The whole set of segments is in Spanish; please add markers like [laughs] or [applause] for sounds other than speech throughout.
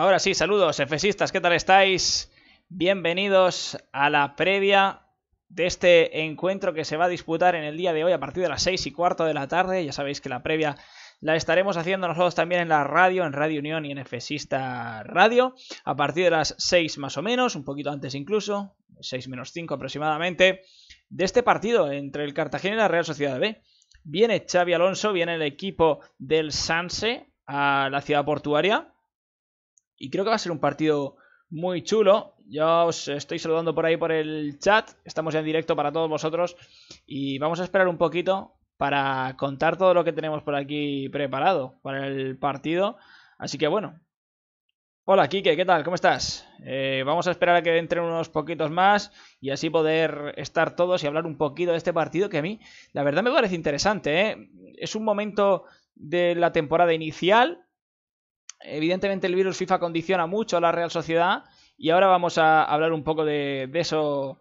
Ahora sí, saludos, efesistas, ¿qué tal estáis? Bienvenidos a la previa de este encuentro que se va a disputar en el día de hoy a partir de las 6 y cuarto de la tarde. Ya sabéis que la previa la estaremos haciendo nosotros también en la radio, en Radio Unión y en Efesista Radio, a partir de las 6 más o menos, un poquito antes incluso, 6 menos 5 aproximadamente, de este partido entre el Cartagena y la Real Sociedad B. Viene Xavi Alonso, viene el equipo del Sanse a la ciudad portuaria y creo que va a ser un partido muy chulo. Ya os estoy saludando por ahí por el chat. Estamos ya en directo para todos vosotros. Y vamos a esperar un poquito para contar todo lo que tenemos por aquí preparado para el partido. Así que bueno. Hola, Kike, ¿qué tal? ¿Cómo estás? Eh, vamos a esperar a que entren unos poquitos más y así poder estar todos y hablar un poquito de este partido que a mí, la verdad, me parece interesante. ¿eh? Es un momento de la temporada inicial evidentemente el virus FIFA condiciona mucho a la Real Sociedad y ahora vamos a hablar un poco de, eso,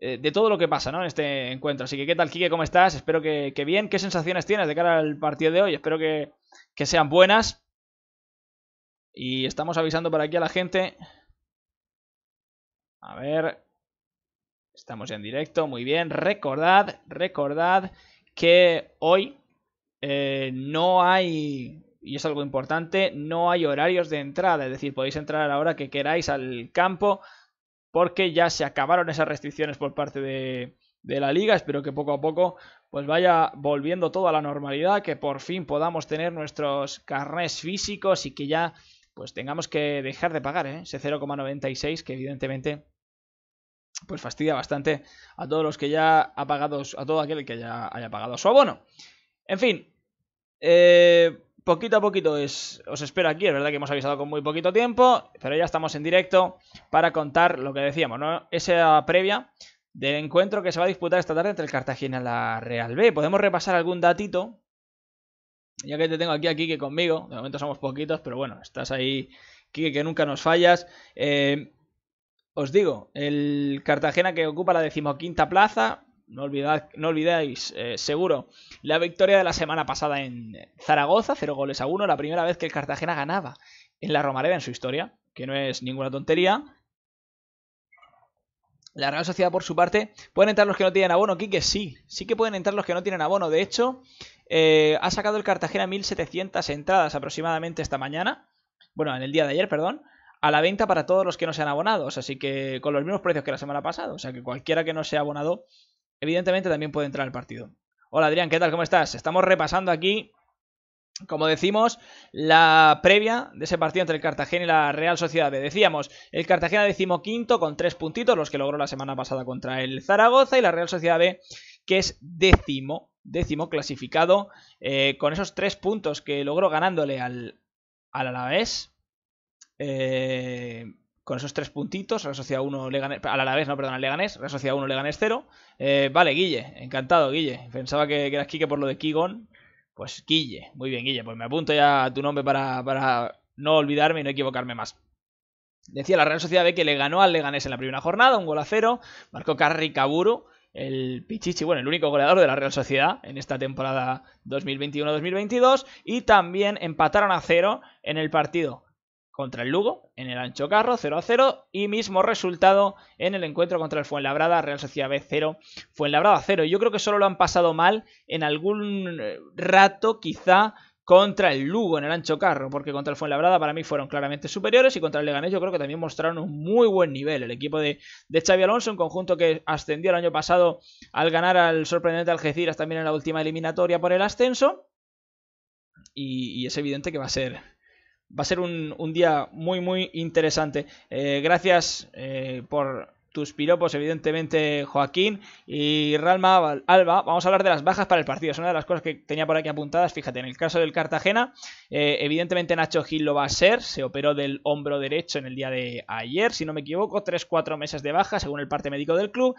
eh, de todo lo que pasa en este encuentro. Así que, ¿qué tal, Quique? ¿Cómo estás? Espero que, bien. ¿Qué sensaciones tienes de cara al partido de hoy? Espero que, sean buenas. Y estamos avisando por aquí a la gente. A ver. Estamos en directo, muy bien. Recordad, recordad que hoy eh, no hay y es algo importante, no hay horarios de entrada, es decir, podéis entrar a la hora que queráis al campo porque ya se acabaron esas restricciones por parte de, la liga, espero que poco a poco pues vaya volviendo todo a la normalidad, que por fin podamos tener nuestros carnés físicos y que ya pues tengamos que dejar de pagar ¿eh? ese 0,96 que evidentemente pues fastidia bastante a todos los que ya ha pagado, a todo aquel que ya haya pagado su abono. En fin, eh, poquito a poquito os espero aquí, es verdad que hemos avisado con muy poquito tiempo, pero ya estamos en directo para contar lo que decíamos, ¿no? Esa previa del encuentro que se va a disputar esta tarde entre el Cartagena y la Real B. Podemos repasar algún datito, ya que te tengo aquí, aquí que conmigo, de momento somos poquitos, pero bueno, estás ahí, Kike, que nunca nos fallas. Eh, os digo, el Cartagena que ocupa la decimoquinta plaza, no, olvidáis no olvidéis, eh, seguro, la victoria de la semana pasada en Zaragoza, 0 goles a 1, la primera vez que el Cartagena ganaba en la Romareda en su historia, que no es ninguna tontería. La Real Sociedad, por su parte, ¿pueden entrar los que no tienen abono? que sí, sí que pueden entrar los que no tienen abono. De hecho, eh, ha sacado el Cartagena 1.700 entradas aproximadamente esta mañana, bueno, en el día de ayer, perdón, a la venta para todos los que no sean abonados, así que con los mismos precios que la semana pasada, o sea que cualquiera que no sea abonado evidentemente también puede entrar al partido. Hola Adrián, ¿qué tal? ¿Cómo estás? Estamos repasando aquí, como decimos, la previa de ese partido entre el Cartagena y la Real Sociedad B. Decíamos, el Cartagena decimoquinto con tres puntitos, los que logró la semana pasada contra el Zaragoza y la Real Sociedad B, que es décimo, décimo clasificado, eh, con esos tres puntos que logró ganándole al, al Alavés. Eh, con esos tres puntitos, Real Sociedad 1, Leganés, a la vez, no, perdón, Leganés, Real Sociedad 1, Leganés 0. Eh, vale, Guille, encantado, Guille. Pensaba que, eras Quique por lo de Kigon. Pues Guille, muy bien, Guille, pues me apunto ya tu nombre para, para no olvidarme y no equivocarme más. Decía la Real Sociedad B que le ganó al Leganés en la primera jornada, un gol a cero, marcó Carri el Pichichi, bueno, el único goleador de la Real Sociedad en esta temporada 2021-2022, y también empataron a cero en el partido contra el Lugo en el Ancho Carro 0 a 0 y mismo resultado en el encuentro contra el Fuenlabrada, Real Sociedad B 0, Fuenlabrada 0. Yo creo que solo lo han pasado mal en algún eh, rato quizá contra el Lugo en el Ancho Carro, porque contra el Fuenlabrada para mí fueron claramente superiores y contra el Leganés yo creo que también mostraron un muy buen nivel. El equipo de, de Xavi Alonso, un conjunto que ascendió el año pasado al ganar al sorprendente Algeciras también en la última eliminatoria por el ascenso. y es evidente que va a ser va a ser un, día muy, muy interesante. Eh, gracias eh, por tus piropos, evidentemente, Joaquín. Y Ralma Alba, vamos a hablar de las bajas para el partido. Es una de las cosas que tenía por aquí apuntadas. Fíjate, en el caso del Cartagena, eh, evidentemente Nacho Gil lo va a ser. Se operó del hombro derecho en el día de ayer, si no me equivoco. 3-4 meses de baja, según el parte médico del club.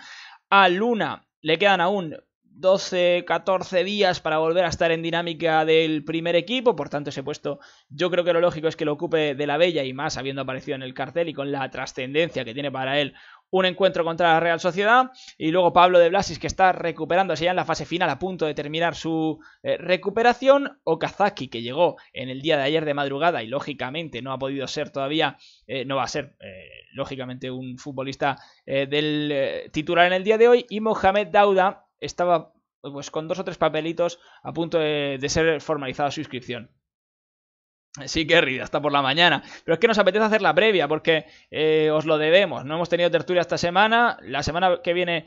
A Luna le quedan aún 12, 14 días para volver a estar en dinámica del primer equipo, por tanto ese puesto yo creo que lo lógico es que lo ocupe de la Bella y más habiendo aparecido en el cartel y con la trascendencia que tiene para él un encuentro contra la Real Sociedad y luego Pablo de Blasis que está recuperándose ya en la fase final a punto de terminar su eh, recuperación Okazaki que llegó en el día de ayer de madrugada y lógicamente no ha podido ser todavía eh, no va a ser eh, lógicamente un futbolista del titular en el día de hoy y Mohamed Dauda estaba pues, con dos o tres papelitos a punto de, ser formalizada su inscripción. Sí, rida, hasta por la mañana. Pero es que nos apetece hacer la previa porque eh, os lo debemos. No hemos tenido tertulia esta semana. La semana que viene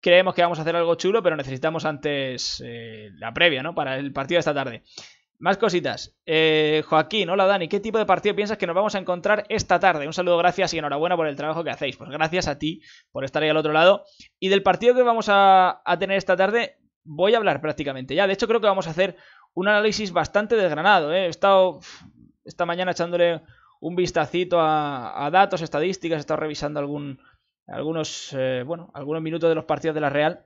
creemos que vamos a hacer algo chulo, pero necesitamos antes eh, la previa, ¿no? Para el partido de esta tarde. Más cositas. Eh, Joaquín, hola Dani, ¿qué tipo de partido piensas que nos vamos a encontrar esta tarde? Un saludo, gracias y enhorabuena por el trabajo que hacéis. Pues gracias a ti por estar ahí al otro lado. Y del partido que vamos a, tener esta tarde, voy a hablar prácticamente ya. De hecho, creo que vamos a hacer un análisis bastante desgranado. ¿eh? He estado esta mañana echándole un vistacito a, a datos, estadísticas, he estado revisando algún, algunos, eh, bueno, algunos minutos de los partidos de la Real.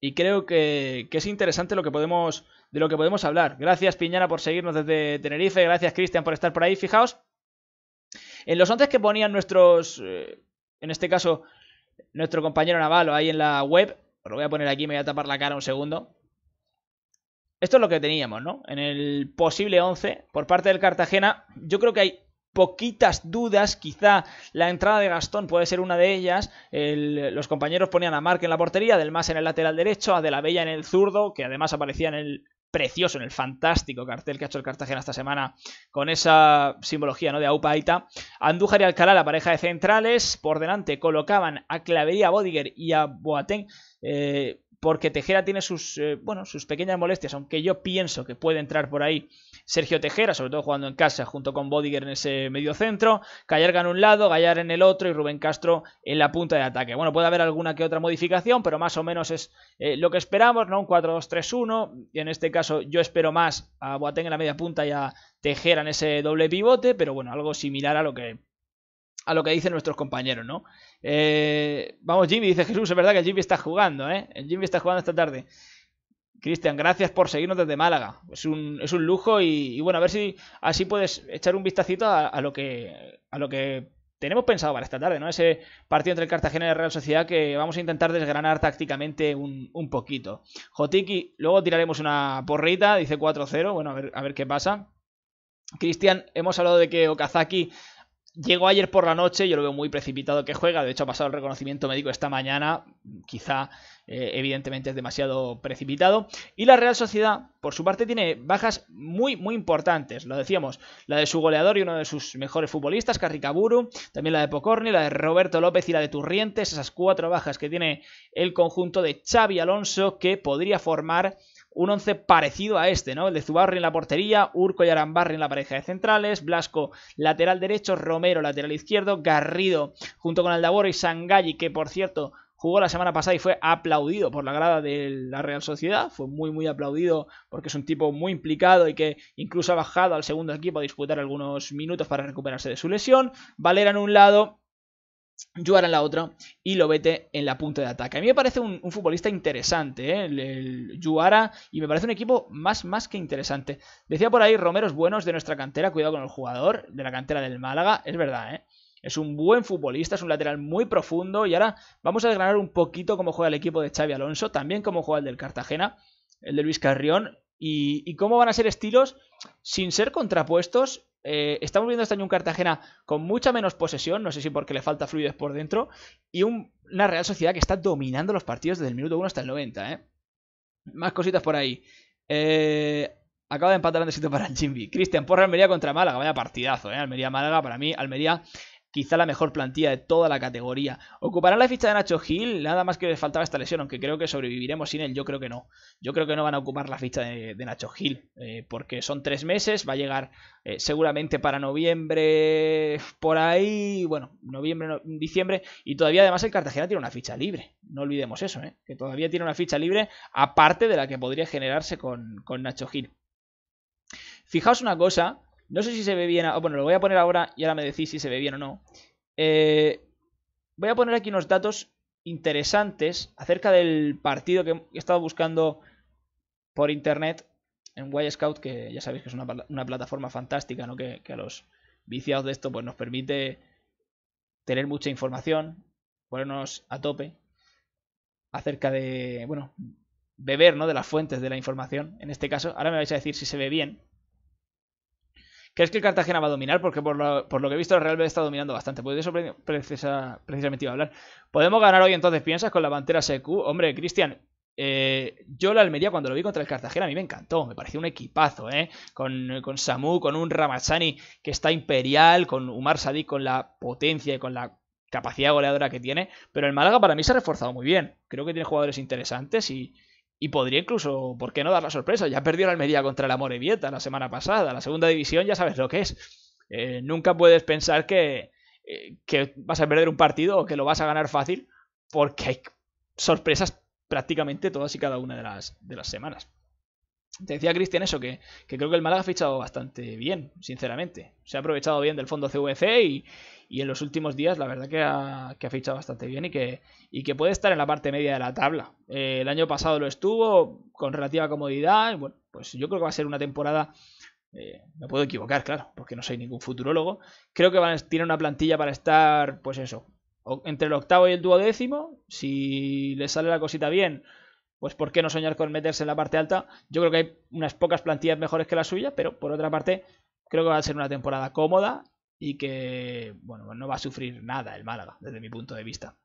Y creo que es interesante lo que podemos de lo que podemos hablar. Gracias Piñana por seguirnos desde Tenerife, gracias Cristian por estar por ahí, fijaos. En los 11 que ponían nuestros, eh, en este caso, nuestro compañero Navalo ahí en la web, lo voy a poner aquí, me voy a tapar la cara un segundo. Esto es lo que teníamos, ¿no? En el posible 11 por parte del Cartagena, yo creo que hay poquitas dudas, quizá la entrada de Gastón puede ser una de ellas, los compañeros ponían a Mark en la portería, Del Más en el lateral derecho, a De la Bella en el zurdo, que además aparecía en el precioso, en el fantástico cartel que ha hecho el Cartagena esta semana con esa simbología ¿no? de Aupaita. Andújar y Alcalá, la pareja de centrales, por delante colocaban a Clavería, Bodiger y a Boateng. Eh, porque Tejera tiene sus, eh, bueno, sus pequeñas molestias, aunque yo pienso que puede entrar por ahí Sergio Tejera, sobre todo jugando en casa junto con Bodiger en ese medio centro, Callarga en un lado, Gallar en el otro y Rubén Castro en la punta de ataque. Bueno, puede haber alguna que otra modificación, pero más o menos es eh, lo que esperamos, ¿no? Un 4-2-3-1, y en este caso yo espero más a Boateng en la media punta y a Tejera en ese doble pivote, pero bueno, algo similar a lo que a lo que dicen nuestros compañeros, ¿no? Eh, vamos, Jimmy, dice Jesús, es verdad que Jimmy está jugando, ¿eh? El Jimmy está jugando esta tarde. Cristian, gracias por seguirnos desde Málaga. Es un, lujo y, bueno, a ver si así puedes echar un vistacito a, lo que, a lo que tenemos pensado para esta tarde, ¿no? Ese partido entre el Cartagena y la Real Sociedad que vamos a intentar desgranar tácticamente un, un poquito. Jotiki, luego tiraremos una porrita, dice 4-0, bueno, a ver, a ver qué pasa. Cristian, hemos hablado de que Okazaki Llegó ayer por la noche, yo lo veo muy precipitado que juega, de hecho ha pasado el reconocimiento médico esta mañana, quizá eh, evidentemente es demasiado precipitado. Y la Real Sociedad, por su parte, tiene bajas muy, muy importantes, lo decíamos, la de su goleador y uno de sus mejores futbolistas, Carricaburu, también la de Pocorni, la de Roberto López y la de Turrientes, esas cuatro bajas que tiene el conjunto de Xavi Alonso que podría formar un once parecido a este, ¿no? El de Zubarri en la portería, Urco y Arambarri en la pareja de centrales, Blasco lateral derecho, Romero lateral izquierdo, Garrido junto con Aldaboro y Sangalli, que por cierto jugó la semana pasada y fue aplaudido por la grada de la Real Sociedad, fue muy muy aplaudido porque es un tipo muy implicado y que incluso ha bajado al segundo equipo a disputar algunos minutos para recuperarse de su lesión, Valera en un lado Juara en la otra y Lobete en la punta de ataque. A mí me parece un, futbolista interesante, ¿eh? el, y me parece un equipo más, más que interesante. Decía por ahí Romeros buenos de nuestra cantera, cuidado con el jugador, de la cantera del Málaga, es verdad, ¿eh? es un buen futbolista, es un lateral muy profundo y ahora vamos a desgranar un poquito cómo juega el equipo de Xavi Alonso, también cómo juega el del Cartagena, el de Luis Carrión, y cómo van a ser estilos sin ser contrapuestos eh, estamos viendo este año un Cartagena con mucha menos posesión, no sé si porque le falta fluidez por dentro, y una Real Sociedad que está dominando los partidos desde el minuto 1 hasta el 90. ¿eh? Más cositas por ahí. Eh, acaba de empatar un para el Jimby. Cristian, por Almería contra Málaga, vaya partidazo. ¿eh? Almería-Málaga para mí, Almería quizá la mejor plantilla de toda la categoría. ¿Ocupará la ficha de Nacho Gil? Nada más que les faltaba esta lesión, aunque creo que sobreviviremos sin él. Yo creo que no. Yo creo que no van a ocupar la ficha de, Nacho Gil, eh, porque son tres meses, va a llegar eh, seguramente para noviembre, por ahí, bueno, noviembre, diciembre, y todavía además el Cartagena tiene una ficha libre. No olvidemos eso, eh, que todavía tiene una ficha libre, aparte de la que podría generarse con, con Nacho Gil. Fijaos una cosa, no sé si se ve bien. Bueno, lo voy a poner ahora y ahora me decís si se ve bien o no. Eh, voy a poner aquí unos datos interesantes acerca del partido que he estado buscando por internet en Y Scout, que ya sabéis que es una, plataforma fantástica, ¿no? Que, a los viciados de esto pues nos permite tener mucha información, ponernos a tope acerca de, bueno, beber, ¿no? De las fuentes de la información, en este caso. Ahora me vais a decir si se ve bien. ¿Crees que el Cartagena va a dominar? Porque por lo, que he visto el Real Madrid está dominando bastante. Pues de eso precisamente iba a hablar. ¿Podemos ganar hoy entonces, piensas, con la bandera SQ? Hombre, Cristian, eh, yo la Almería cuando lo vi contra el Cartagena a mí me encantó, me pareció un equipazo, ¿eh? Con, con Samu, con un Ramachani que está imperial, con Umar Sadik con la potencia y con la capacidad goleadora que tiene, pero el Málaga para mí se ha reforzado muy bien, creo que tiene jugadores interesantes y, y podría incluso, ¿por qué no dar la sorpresa? Ya perdió la Almería contra el Vieta la semana pasada. La segunda división ya sabes lo que es. Eh, nunca puedes pensar que, eh, que vas a perder un partido o que lo vas a ganar fácil porque hay sorpresas prácticamente todas y cada una de las, de las semanas. Te decía Cristian eso, que, creo que el Málaga ha fichado bastante bien, sinceramente. Se ha aprovechado bien del fondo CVC y, y en los últimos días la verdad que ha, fichado bastante bien y que, y que, puede estar en la parte media de la tabla. Eh, el año pasado lo estuvo con relativa comodidad bueno, pues yo creo que va a ser una temporada... Eh, me puedo equivocar, claro, porque no soy ningún futurólogo. Creo que van tiene una plantilla para estar, pues eso, entre el octavo y el duodécimo. Si le sale la cosita bien pues ¿por qué no soñar con meterse en la parte alta? Yo creo que hay unas pocas plantillas mejores que la suya, pero por otra parte, creo que va a ser una temporada cómoda y que, bueno, no va a sufrir nada el Málaga, desde mi punto de vista.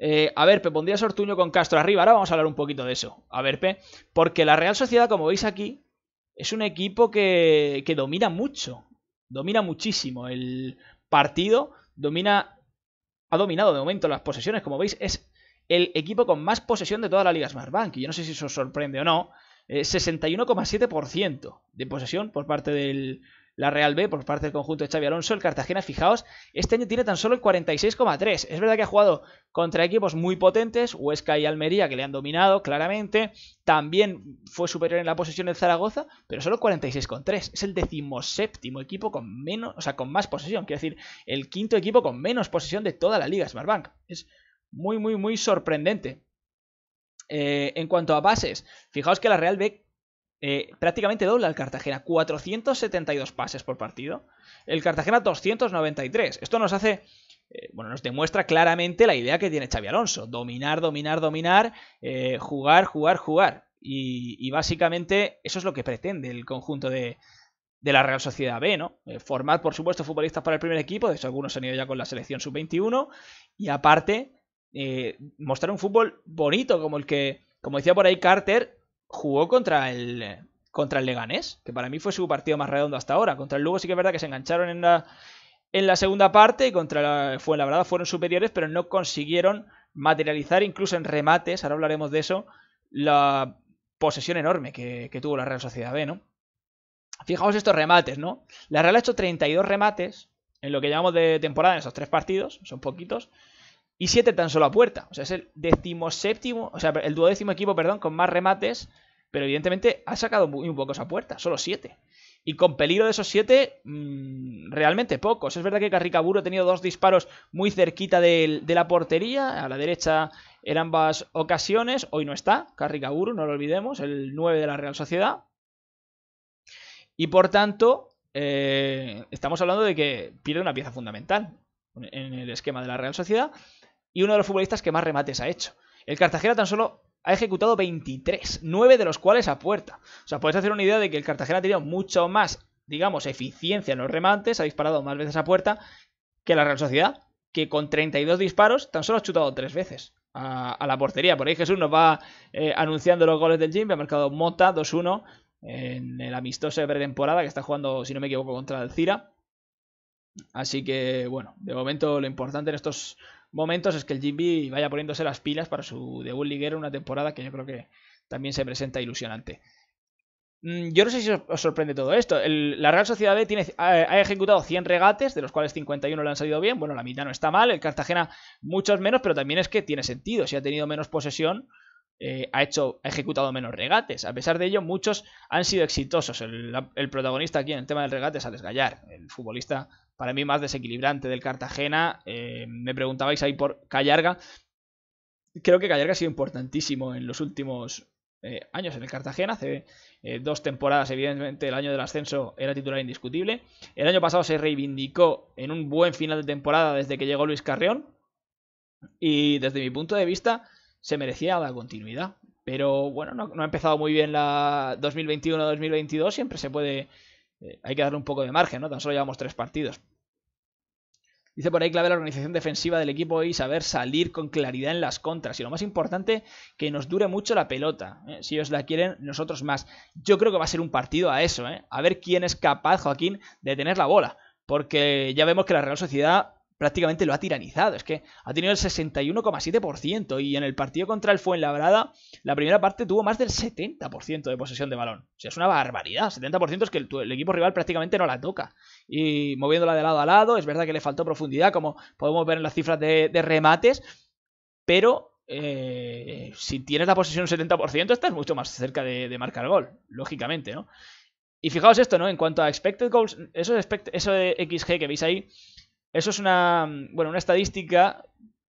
Eh, a ver, Pe, pondría Ortuño con Castro arriba. Ahora vamos a hablar un poquito de eso. A ver, Pe, porque la Real Sociedad, como veis aquí, es un equipo que, que domina mucho. Domina muchísimo el partido. Domina. Ha dominado de momento las posesiones. Como veis, es el equipo con más posesión de toda la Liga Smartbank. Y yo no sé si eso sorprende o no. 61,7% eh, de posesión por parte de la Real B por parte del conjunto de Xavi Alonso. El Cartagena, fijaos, este año tiene tan solo el 46,3. Es verdad que ha jugado contra equipos muy potentes, Huesca y Almería, que le han dominado claramente. También fue superior en la posesión el Zaragoza, pero solo 46,3. Es el decimoséptimo equipo con menos, o sea, con más posesión. Quiero decir, el quinto equipo con menos posesión de toda la liga Smartbank. Es muy, muy, muy sorprendente. Eh, en cuanto a pases, fijaos que la Real B eh, prácticamente dobla al Cartagena, 472 pases por partido. El Cartagena 293. Esto nos hace eh, bueno, nos demuestra claramente la idea que tiene Xavi Alonso. Dominar, dominar, dominar, jugar, jugar, jugar. Y, básicamente eso es lo que pretende el conjunto de, la Real Sociedad B, ¿no? formar, por supuesto, futbolistas para el primer equipo, de hecho algunos han ido ya con la selección sub-21, y aparte eh, mostrar un fútbol bonito, como el que, como decía por ahí Carter, jugó contra el, contra el Leganés, que para mí fue su partido más redondo hasta ahora. Contra el Lugo sí que es verdad que se engancharon en la, en la segunda parte y contra la, fue, verdad fueron superiores, pero no consiguieron materializar, incluso en remates, ahora hablaremos de eso, la posesión enorme que, que tuvo la Real Sociedad B, ¿no? Fijaos estos remates, ¿no? La Real ha hecho 32 remates en lo que llamamos de temporada en esos tres partidos, son poquitos, y 7 tan solo a puerta. O sea, es el séptimo, o sea, el duodécimo equipo, perdón, con más remates, pero evidentemente ha sacado muy, pocos a puerta, solo 7. Y con peligro de esos siete mm, realmente pocos. Es verdad que Carricaburo ha tenido dos disparos muy cerquita de, la portería, a la derecha en ambas ocasiones. Hoy no está Carricaburo, no lo olvidemos, el 9 de la Real Sociedad. Y por tanto, eh, estamos hablando de que pierde una pieza fundamental en el esquema de la Real Sociedad y uno de los futbolistas que más remates ha hecho. El Cartagena tan solo ha ejecutado 23, 9 de los cuales a puerta. O sea, podéis hacer una idea de que el Cartagena ha tenido mucho más, digamos, eficiencia en los remates, ha disparado más veces a puerta que la Real Sociedad, que con 32 disparos tan solo ha chutado 3 veces a, la portería. Por ahí Jesús nos va eh, anunciando los goles del Jim, ha marcado Mota 2-1 en el amistoso de pretemporada que está jugando, si no me equivoco, contra el Cira. Así que, bueno, de momento lo importante en estos momentos es que el Jimby vaya poniéndose las pilas para su debut liguero, una temporada que yo creo que también se presenta ilusionante. Mm, yo no sé si os sorprende todo esto. la Real Sociedad B tiene, ha, ejecutado 100 regates, de los cuales 51 le han salido bien. Bueno, la mitad no está mal. El Cartagena muchos menos, pero también es que tiene sentido. Si ha tenido menos posesión, eh, ha, hecho, ha ejecutado menos regates. A pesar de ello, muchos han sido exitosos. El, protagonista aquí en el tema del regate es Alex Gallar, el futbolista para mí más desequilibrante del Cartagena. Eh, me preguntabais ahí por Callarga. Creo que Callarga ha sido importantísimo en los últimos eh, años en el Cartagena. Hace eh, dos temporadas, evidentemente, el año del ascenso era titular indiscutible. El año pasado se reivindicó en un buen final de temporada desde que llegó Luis Carrión. Y desde mi punto de vista, se merecía la continuidad. Pero bueno, no ha empezado muy bien la 2021-2022. Siempre se puede eh, hay que darle un poco de margen, ¿no? Tan solo llevamos tres partidos. Dice por ahí clave la organización defensiva del equipo y saber salir con claridad en las contras. Y lo más importante, que nos dure mucho la pelota. ¿eh? Si ellos la quieren, nosotros más. Yo creo que va a ser un partido a eso, ¿eh? A ver quién es capaz, Joaquín, de tener la bola. Porque ya vemos que la Real Sociedad prácticamente lo ha tiranizado. Es que ha tenido el 61,7% y en el partido contra el Fuenlabrada, la primera parte tuvo más del 70% de posesión de balón. O sea, es una barbaridad. 70% es que el, equipo rival prácticamente no la toca. Y moviéndola de lado a lado, es verdad que le faltó profundidad, como podemos ver en las cifras de, remates, pero eh, si tienes la posesión 70%, estás mucho más cerca de, marcar gol, lógicamente, ¿no? Y fijaos esto, ¿no? En cuanto a expected goals, eso de XG que veis ahí eso es una, una estadística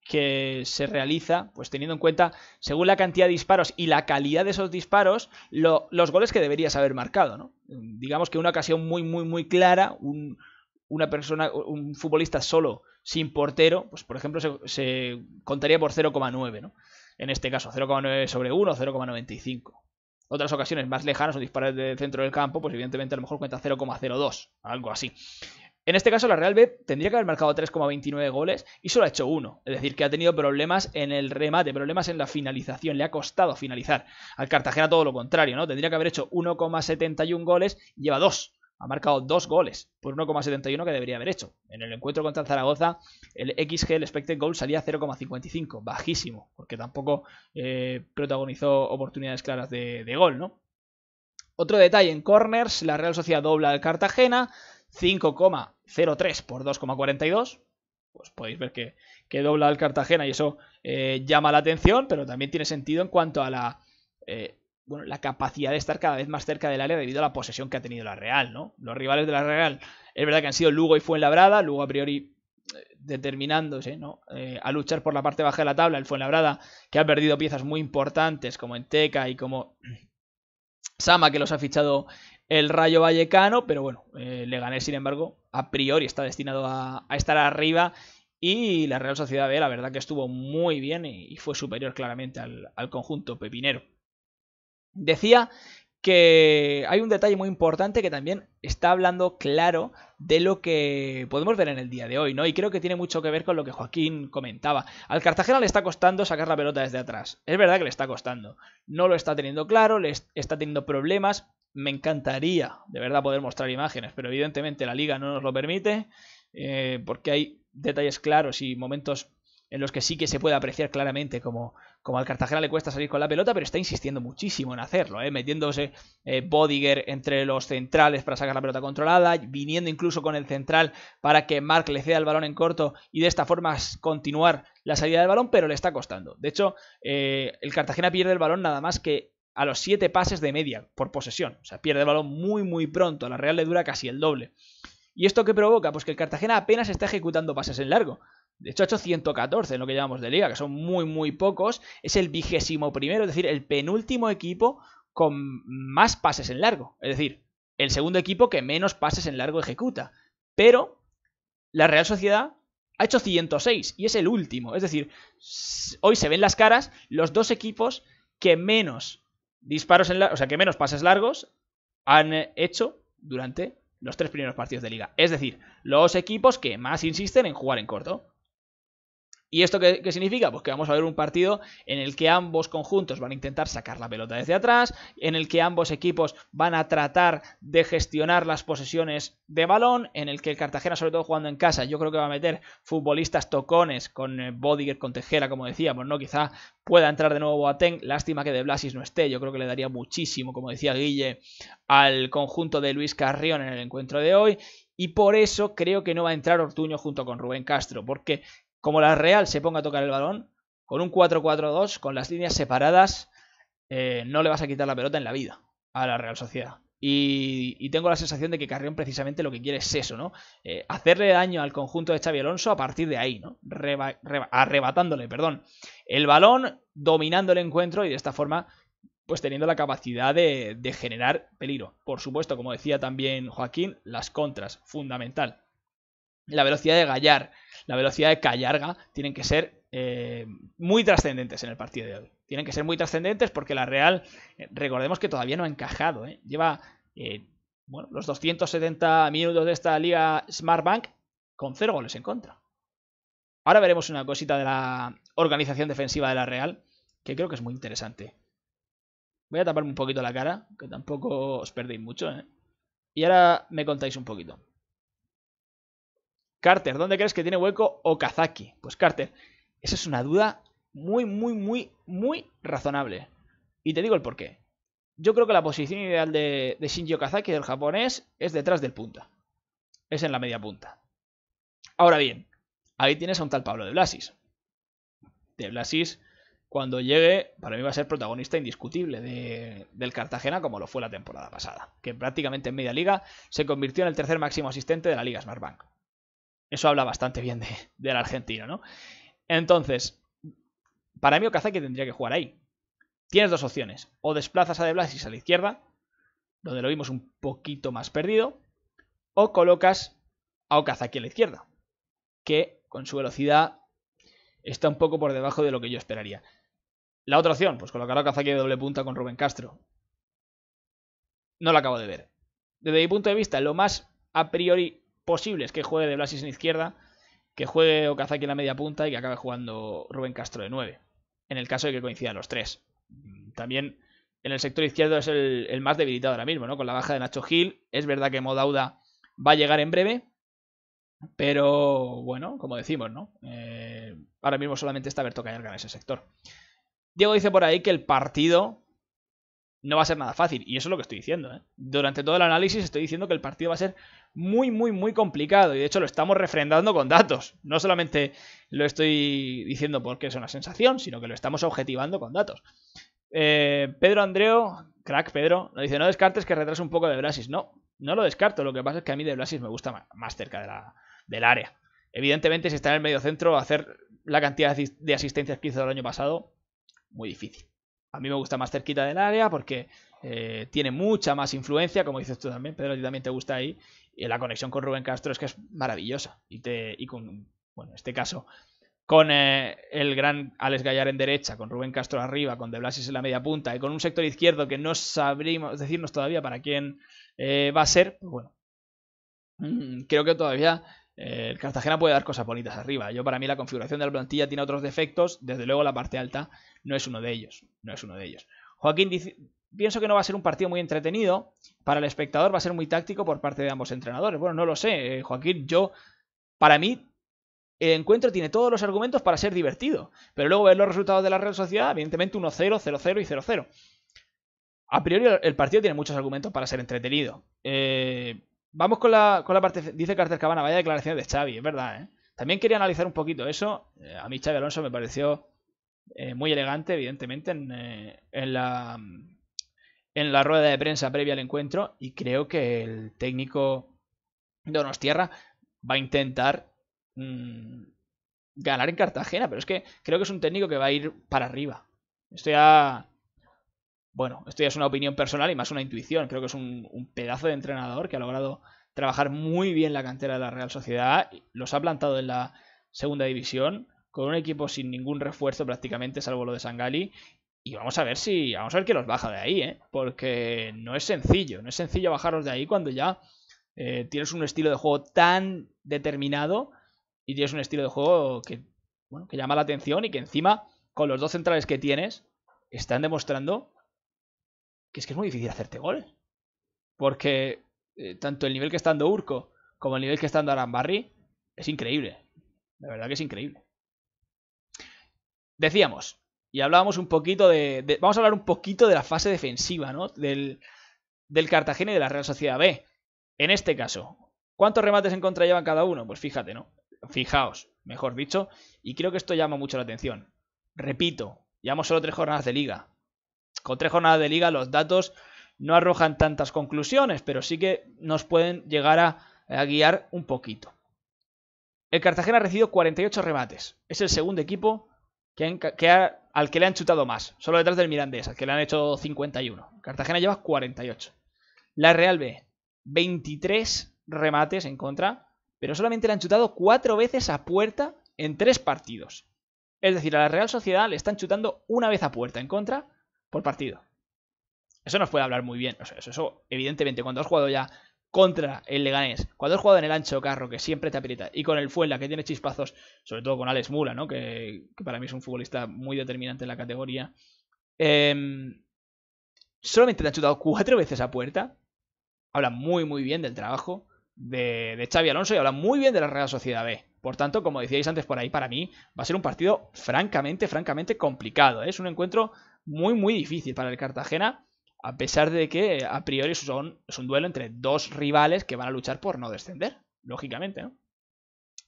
que se realiza, pues teniendo en cuenta, según la cantidad de disparos y la calidad de esos disparos, los goles que deberías haber marcado, ¿no? Digamos que una ocasión muy, muy, muy clara, un, una persona, un futbolista solo, sin portero, pues por ejemplo, se, contaría por 0,9, ¿no? En este caso, 0,9 sobre 1, 0,95. Otras ocasiones más lejanas, o disparo del centro del campo, pues evidentemente a lo mejor cuenta 0,02, algo así. En este caso, la Real B tendría que haber marcado 3,29 goles y solo ha hecho uno. Es decir, que ha tenido problemas en el remate, problemas en la finalización. Le ha costado finalizar. Al Cartagena todo lo contrario, ¿no? Tendría que haber hecho 1,71 goles y lleva dos ha marcado dos goles por 1,71 que debería haber hecho. En el encuentro contra Zaragoza, el XG, el expected goal, salía 0,55, bajísimo, porque tampoco eh, protagonizó oportunidades claras de, de, gol, ¿no? Otro detalle, en corners, la Real Sociedad dobla al Cartagena, 5,03 por 2,42. Pues podéis ver que, que dobla al Cartagena y eso eh, llama la atención, pero también tiene sentido en cuanto a la, eh, bueno, la capacidad de estar cada vez más cerca del área debido a la posesión que ha tenido la Real, ¿no? Los rivales de la Real es verdad que han sido Lugo y Fuenlabrada, luego a priori eh, determinándose ¿no? a luchar por la parte baja de la tabla, el Fuenlabrada que ha perdido piezas muy importantes como Enteca y como Sama que los ha fichado el Rayo Vallecano, pero bueno, eh, le gané sin embargo, a priori está destinado a, estar arriba. Y la Real Sociedad B, la verdad que estuvo muy bien y, fue superior claramente al, al conjunto pepinero. Decía que hay un detalle muy importante que también está hablando claro de lo que podemos ver en el día de hoy, ¿no? Y creo que tiene mucho que ver con lo que Joaquín comentaba. Al Cartagena le está costando sacar la pelota desde atrás. Es verdad que le está costando. No lo está teniendo claro, le está teniendo problemas. Me encantaría, de verdad, poder mostrar imágenes, pero evidentemente la liga no nos lo permite, eh, porque hay detalles claros y momentos en los que sí que se puede apreciar claramente como, como al Cartagena le cuesta salir con la pelota, pero está insistiendo muchísimo en hacerlo, eh, metiéndose eh, Bodiger entre los centrales para sacar la pelota controlada, viniendo incluso con el central para que Mark le ceda el balón en corto y de esta forma continuar la salida del balón, pero le está costando. De hecho, el Cartagena pierde el balón nada más que a los 7 pases de media por posesión. O sea, pierde el balón muy, muy pronto. la Real le dura casi el doble. ¿Y esto qué provoca? Pues que el Cartagena apenas está ejecutando pases en largo. De hecho, ha hecho 114 en lo que llamamos de liga, que son muy, muy pocos. Es el vigésimo primero, es decir, el penúltimo equipo con más pases en largo. Es decir, el segundo equipo que menos pases en largo ejecuta. Pero la Real Sociedad ha hecho 106 y es el último. Es decir, hoy se ven las caras los dos equipos que menos disparos en la, o sea, que menos pases largos han hecho durante los tres primeros partidos de liga. Es decir, los equipos que más insisten en jugar en corto. ¿Y esto qué, significa? Pues que vamos a ver un partido en el que ambos conjuntos van a intentar sacar la pelota desde atrás, en el que ambos equipos van a tratar de gestionar las posesiones de balón, en el que el Cartagena, sobre todo jugando en casa, yo creo que va a meter futbolistas tocones con eh, Bodiger, con Tejera, como decíamos, ¿no? Quizá pueda entrar de nuevo Boateng, lástima que De Blasis no esté, yo creo que le daría muchísimo, como decía Guille, al conjunto de Luis Carrión en el encuentro de hoy, y por eso creo que no va a entrar Ortuño junto con Rubén Castro, porque como la Real se ponga a tocar el balón, con un 4-4-2, con las líneas separadas, eh, no le vas a quitar la pelota en la vida a la Real Sociedad. Y, tengo la sensación de que Carrión precisamente lo que quiere es eso, ¿no? Eh, hacerle daño al conjunto de Xavi Alonso a partir de ahí, ¿no? arrebatándole, perdón, el balón, dominando el encuentro y de esta forma, pues teniendo la capacidad de generar peligro. Por supuesto, como decía también Joaquín, las contras, fundamental la velocidad de Gallar, la velocidad de Callarga, tienen que ser eh, muy trascendentes en el partido de hoy. Tienen que ser muy trascendentes porque la Real, eh, recordemos que todavía no ha encajado, ¿eh? lleva bueno, los 270 minutos de esta liga Smart Bank con cero goles en contra. Ahora veremos una cosita de la organización defensiva de la Real que creo que es muy interesante. Voy a taparme un poquito la cara, que tampoco os perdéis mucho. Y ahora me contáis un poquito. Carter, ¿dónde crees que tiene hueco Okazaki? Pues Carter, esa es una duda muy, muy, muy, muy razonable. Y te digo el porqué. Yo creo que la posición ideal de, Shinji Okazaki, del japonés, es detrás del punta. Es en la media punta. Ahora bien, ahí tienes a un tal Pablo de Blasis. De Blasis, cuando llegue, para mí va a ser protagonista indiscutible del Cartagena, como lo fue la temporada pasada, que prácticamente en media liga se convirtió en el tercer máximo asistente de la Liga Smartbank. Eso habla bastante bien de, del argentino, ¿no? Entonces, para mí Okazaki tendría que jugar ahí. Tienes dos opciones. O desplazas a De Blasis a la izquierda, donde lo vimos un poquito más perdido, o colocas a Okazaki a la izquierda, que con su velocidad está un poco por debajo de lo que yo esperaría. La otra opción, pues colocar a Okazaki de doble punta con Rubén Castro. No lo acabo de ver. Desde mi punto de vista, lo más a priori posibles que juegue de Blasis en izquierda, que juegue Okazaki en la media punta y que acabe jugando Rubén Castro de 9, en el caso de que coincidan los tres. También en el sector izquierdo es el, más debilitado ahora mismo, ¿no? Con la baja de Nacho Gil. Es verdad que Modauda va a llegar en breve, pero bueno, como decimos, ¿no? Eh, ahora mismo solamente está Berto Callarga en ese sector. Diego dice por ahí que el partido no va a ser nada fácil. Y eso es lo que estoy diciendo. ¿eh? Durante todo el análisis estoy diciendo que el partido va a ser muy, muy, muy complicado. Y de hecho lo estamos refrendando con datos. No solamente lo estoy diciendo porque es una sensación, sino que lo estamos objetivando con datos. Eh, Pedro Andreo, crack Pedro, nos dice, no descartes que retrasa un poco de Blasis. No, no lo descarto. Lo que pasa es que a mí de Blasis me gusta más cerca del área. Evidentemente, si está en el medio centro, hacer la cantidad de asistencias que hizo el año pasado, muy difícil. A mí me gusta más cerquita del área porque eh, tiene mucha más influencia, como dices tú también, Pedro, a ti también te gusta ahí. Y la conexión con Rubén Castro es que es maravillosa. Y, te, con, bueno, en este caso, con eh, el gran Alex Gallar en derecha, con Rubén Castro arriba, con De Blasis en la media punta y con un sector izquierdo que no sabríamos decirnos todavía para quién eh, va a ser, pues bueno, mm, creo que todavía el eh, Cartagena puede dar cosas bonitas arriba. Yo para mí la configuración de la plantilla tiene otros defectos, desde luego la parte alta no es uno de ellos, no es uno de ellos. Joaquín dice, pienso que no va a ser un partido muy entretenido, para el espectador va a ser muy táctico por parte de ambos entrenadores. Bueno, no lo sé, eh, Joaquín, yo para mí el encuentro tiene todos los argumentos para ser divertido, pero luego ver los resultados de la Real Sociedad, evidentemente 1-0, 0-0 y 0-0. A priori el partido tiene muchos argumentos para ser entretenido. Eh, Vamos con la, con la parte. Dice Carter Cabana, vaya declaración de Xavi, es verdad, ¿eh? También quería analizar un poquito eso. Eh, a mí Xavi Alonso me pareció eh, muy elegante, evidentemente, eh, en, la, en la rueda de prensa previa al encuentro. Y creo que el técnico Donostierra va a intentar mm, ganar en Cartagena. Pero es que creo que es un técnico que va a ir para arriba. Esto ya bueno, esto ya es una opinión personal y más una intuición. Creo que es un, pedazo de entrenador que ha logrado trabajar muy bien la cantera de la Real Sociedad. Los ha plantado en la segunda división con un equipo sin ningún refuerzo prácticamente, salvo lo de Sangali. Y vamos a ver si, vamos a ver que los baja de ahí, ¿eh? porque no es sencillo, no es sencillo bajarlos de ahí cuando ya eh, tienes un estilo de juego tan determinado y tienes un estilo de juego que, bueno, que llama la atención y que encima con los dos centrales que tienes están demostrando que es que es muy difícil hacerte gol. Porque eh, tanto el nivel que está dando Urco como el nivel que está dando Arambarri es increíble. La verdad que es increíble. Decíamos, y hablábamos un poquito de, Vamos a hablar un poquito de la fase defensiva, ¿no? Del, del Cartagena y de la Real Sociedad B. En este caso, ¿cuántos remates en contra llevan cada uno? Pues fíjate, ¿no? Fijaos, mejor dicho, y creo que esto llama mucho la atención. Repito, llevamos solo tres jornadas de liga. Con tres jornadas de liga los datos no arrojan tantas conclusiones, pero sí que nos pueden llegar a, guiar un poquito. El Cartagena ha recibido 48 remates. Es el segundo equipo que al que le han chutado más. Solo detrás del Mirandés, al que le han hecho 51. Cartagena lleva 48. La Real B, 23 remates en contra, pero solamente le han chutado 4 veces a puerta en 3 partidos. Es decir, a la Real Sociedad le están chutando una vez a puerta en contra por partido. Eso nos puede hablar muy bien. eso, evidentemente, cuando has jugado ya contra el Leganés, cuando has jugado en el ancho carro, que siempre te aprieta, y con el Fuela, que tiene chispazos, sobre todo con Alex Mula, ¿no? que, para mí es un futbolista muy determinante en la categoría. Em, solamente te han chutado cuatro veces a puerta. Habla muy, muy bien del trabajo de, Xavi Alonso y habla muy bien de la Real Sociedad B. Por tanto, como decíais antes por ahí, para mí va a ser un partido francamente, francamente complicado. ¿eh? Es un encuentro muy, muy difícil para el Cartagena, a pesar de que a priori son, es un duelo entre dos rivales que van a luchar por no descender, lógicamente. ¿no?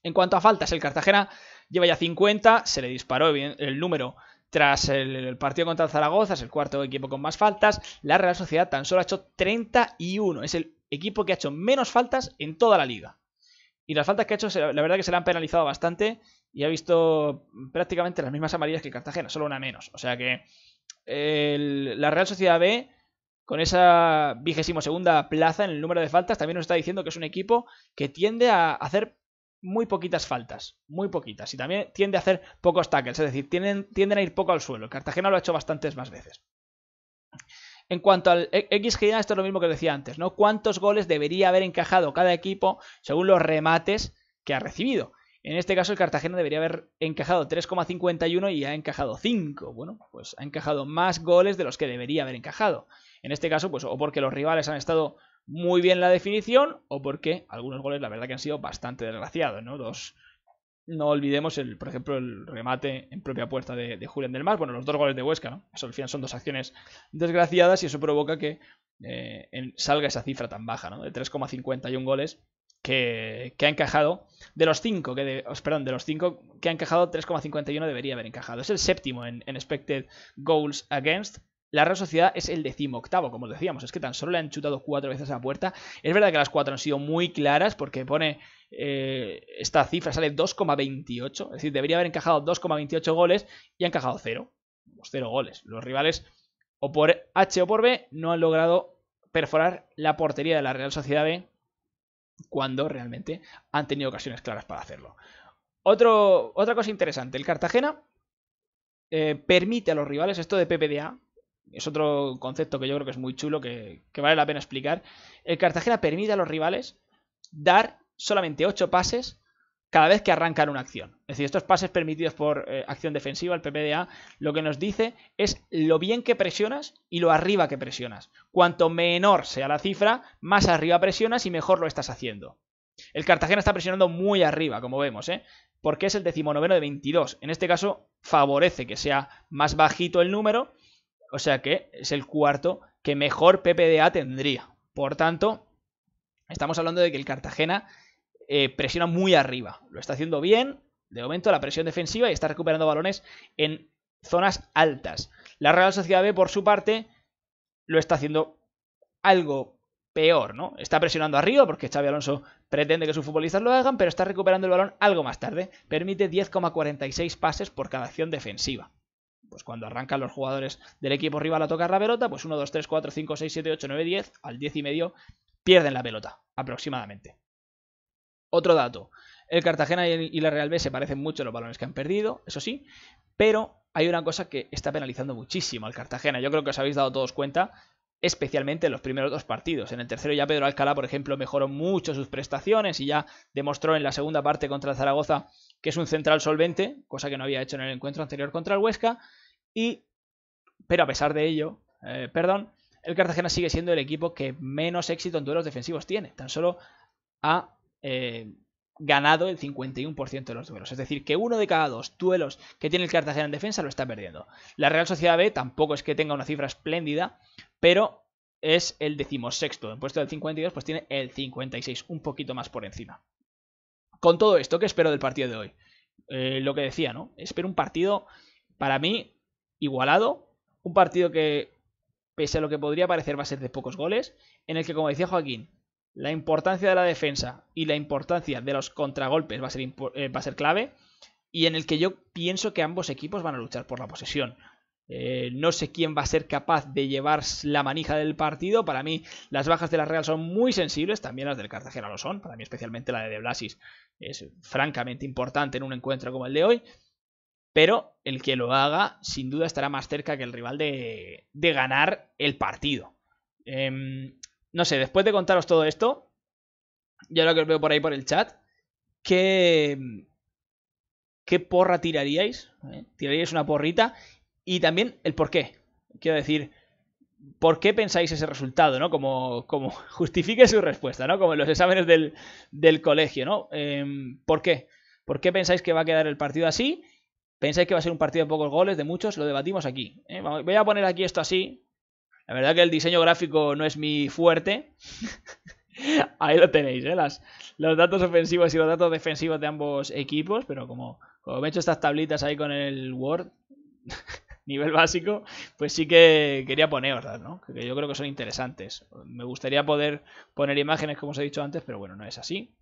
En cuanto a faltas, el Cartagena lleva ya 50, se le disparó el número tras el, partido contra el Zaragoza, es el cuarto equipo con más faltas. La Real Sociedad tan solo ha hecho 31, es el equipo que ha hecho menos faltas en toda la liga. Y las faltas que ha hecho, la verdad que se le han penalizado bastante y ha visto prácticamente las mismas amarillas que Cartagena, solo una menos. O sea que la Real Sociedad B, con esa vigésimo segunda plaza en el número de faltas, también nos está diciendo que es un equipo que tiende a hacer muy poquitas faltas, muy poquitas, y también tiende a hacer pocos tackles, es decir, tienden, a ir poco al suelo. Cartagena lo ha hecho bastantes más veces. En cuanto al e-, XG, esto es lo mismo que decía antes, ¿no? ¿Cuántos goles debería haber encajado cada equipo según los remates que ha recibido? En este caso el Cartagena debería haber encajado 3,51 y ha encajado 5. Bueno, pues ha encajado más goles de los que debería haber encajado. En este caso, pues o porque los rivales han estado muy bien la definición o porque algunos goles la verdad que han sido bastante desgraciados, ¿no? Dos, no olvidemos, el, por ejemplo, el remate en propia puerta de, de Julián del Mar. Bueno, los dos goles de Huesca, ¿no? Eso al final son dos acciones desgraciadas y eso provoca que eh, salga esa cifra tan baja, ¿no? De 3,51 goles que, ha encajado. De los 5, que de, de los 5 que ha encajado, 3,51 debería haber encajado. Es el séptimo en, expected goals against. La Real Sociedad es el octavo, como decíamos. Es que tan solo le han chutado cuatro veces a la puerta. Es verdad que las cuatro han sido muy claras porque pone eh, esta cifra, sale 2,28. Es decir, debería haber encajado 2,28 goles y ha encajado 0. 0 pues goles. Los rivales, o por H o por B, no han logrado perforar la portería de la Real Sociedad B cuando realmente han tenido ocasiones claras para hacerlo. otra cosa interesante, el Cartagena eh, permite a los rivales esto de PPDA, es otro concepto que yo creo que es muy chulo, que, que vale la pena explicar, el Cartagena permite a los rivales dar solamente 8 pases cada vez que arrancan una acción. Es decir, estos pases permitidos por eh, acción defensiva, el PPDA, lo que nos dice es lo bien que presionas y lo arriba que presionas. Cuanto menor sea la cifra, más arriba presionas y mejor lo estás haciendo. El Cartagena está presionando muy arriba, como vemos, ¿eh? porque es el decimonoveno de 22. En este caso, favorece que sea más bajito el número, o sea que es el cuarto que mejor PPDA tendría. Por tanto, estamos hablando de que el Cartagena eh, presiona muy arriba. Lo está haciendo bien, de momento, la presión defensiva y está recuperando balones en zonas altas. La Real Sociedad B, por su parte, lo está haciendo algo peor, ¿no? Está presionando arriba porque Xavi Alonso pretende que sus futbolistas lo hagan, pero está recuperando el balón algo más tarde. Permite 10,46 pases por cada acción defensiva. Pues cuando arrancan los jugadores del equipo rival a tocar la pelota, pues 1, 2, 3, 4, 5, 6, 7, 8, 9, 10, al 10 y medio pierden la pelota aproximadamente. Otro dato. El Cartagena y la Real B se parecen mucho a los balones que han perdido, eso sí, pero hay una cosa que está penalizando muchísimo al Cartagena. Yo creo que os habéis dado todos cuenta, especialmente en los primeros dos partidos. En el tercero ya Pedro Alcalá, por ejemplo, mejoró mucho sus prestaciones y ya demostró en la segunda parte contra Zaragoza que es un central solvente, cosa que no había hecho en el encuentro anterior contra el Huesca. Y, pero a pesar de ello, eh, perdón, el Cartagena sigue siendo el equipo que menos éxito en duelos defensivos tiene. Tan solo ha eh, ganado el 51% de los duelos. Es decir, que uno de cada dos duelos que tiene el Cartagena en defensa lo está perdiendo. La Real Sociedad B tampoco es que tenga una cifra espléndida, pero es el decimosexto. En puesto del 52, pues tiene el 56, un poquito más por encima. Con todo esto, ¿qué espero del partido de hoy? Eh, lo que decía, ¿no? Espero un partido, para mí, igualado. Un partido que, pese a lo que podría parecer, va a ser de pocos goles. En el que, como decía Joaquín, la importancia de la defensa y la importancia de los contragolpes va a, ser eh, va a ser, clave. Y en el que yo pienso que ambos equipos van a luchar por la posesión. Eh, no sé quién va a ser capaz de llevar la manija del partido. Para mí, las bajas de la Real son muy sensibles. También las del Cartagena lo son. Para mí, especialmente la de De Blasis, es francamente importante en un encuentro como el de hoy. Pero el que lo haga, sin duda, estará más cerca que el rival de, de ganar el partido. Em, no sé, después de contaros todo esto, yo lo que os veo por ahí por el chat, ¿qué, qué porra tiraríais? ¿Eh? ¿Tiraríais una porrita? Y también el por qué. Quiero decir, ¿por qué pensáis ese resultado? ¿no? Como, como [laughs] justifique su respuesta, ¿no? Como en los exámenes del, del colegio, ¿no? Em, ¿Por qué? ¿Por qué pensáis que va a quedar el partido así? ¿Pensáis que va a ser un partido de pocos goles, de muchos? Lo debatimos aquí. ¿eh? Voy a poner aquí esto así, la verdad que el diseño gráfico no es mi fuerte. [laughs] Ahí lo tenéis, ¿eh? Las, los datos ofensivos y los datos defensivos de ambos equipos, pero como, como he hecho estas tablitas ahí con el Word, [laughs] nivel básico, pues sí que quería ponerlas, ¿no? Que yo creo que son interesantes. Me gustaría poder poner imágenes, como os he dicho antes, pero bueno, no es así.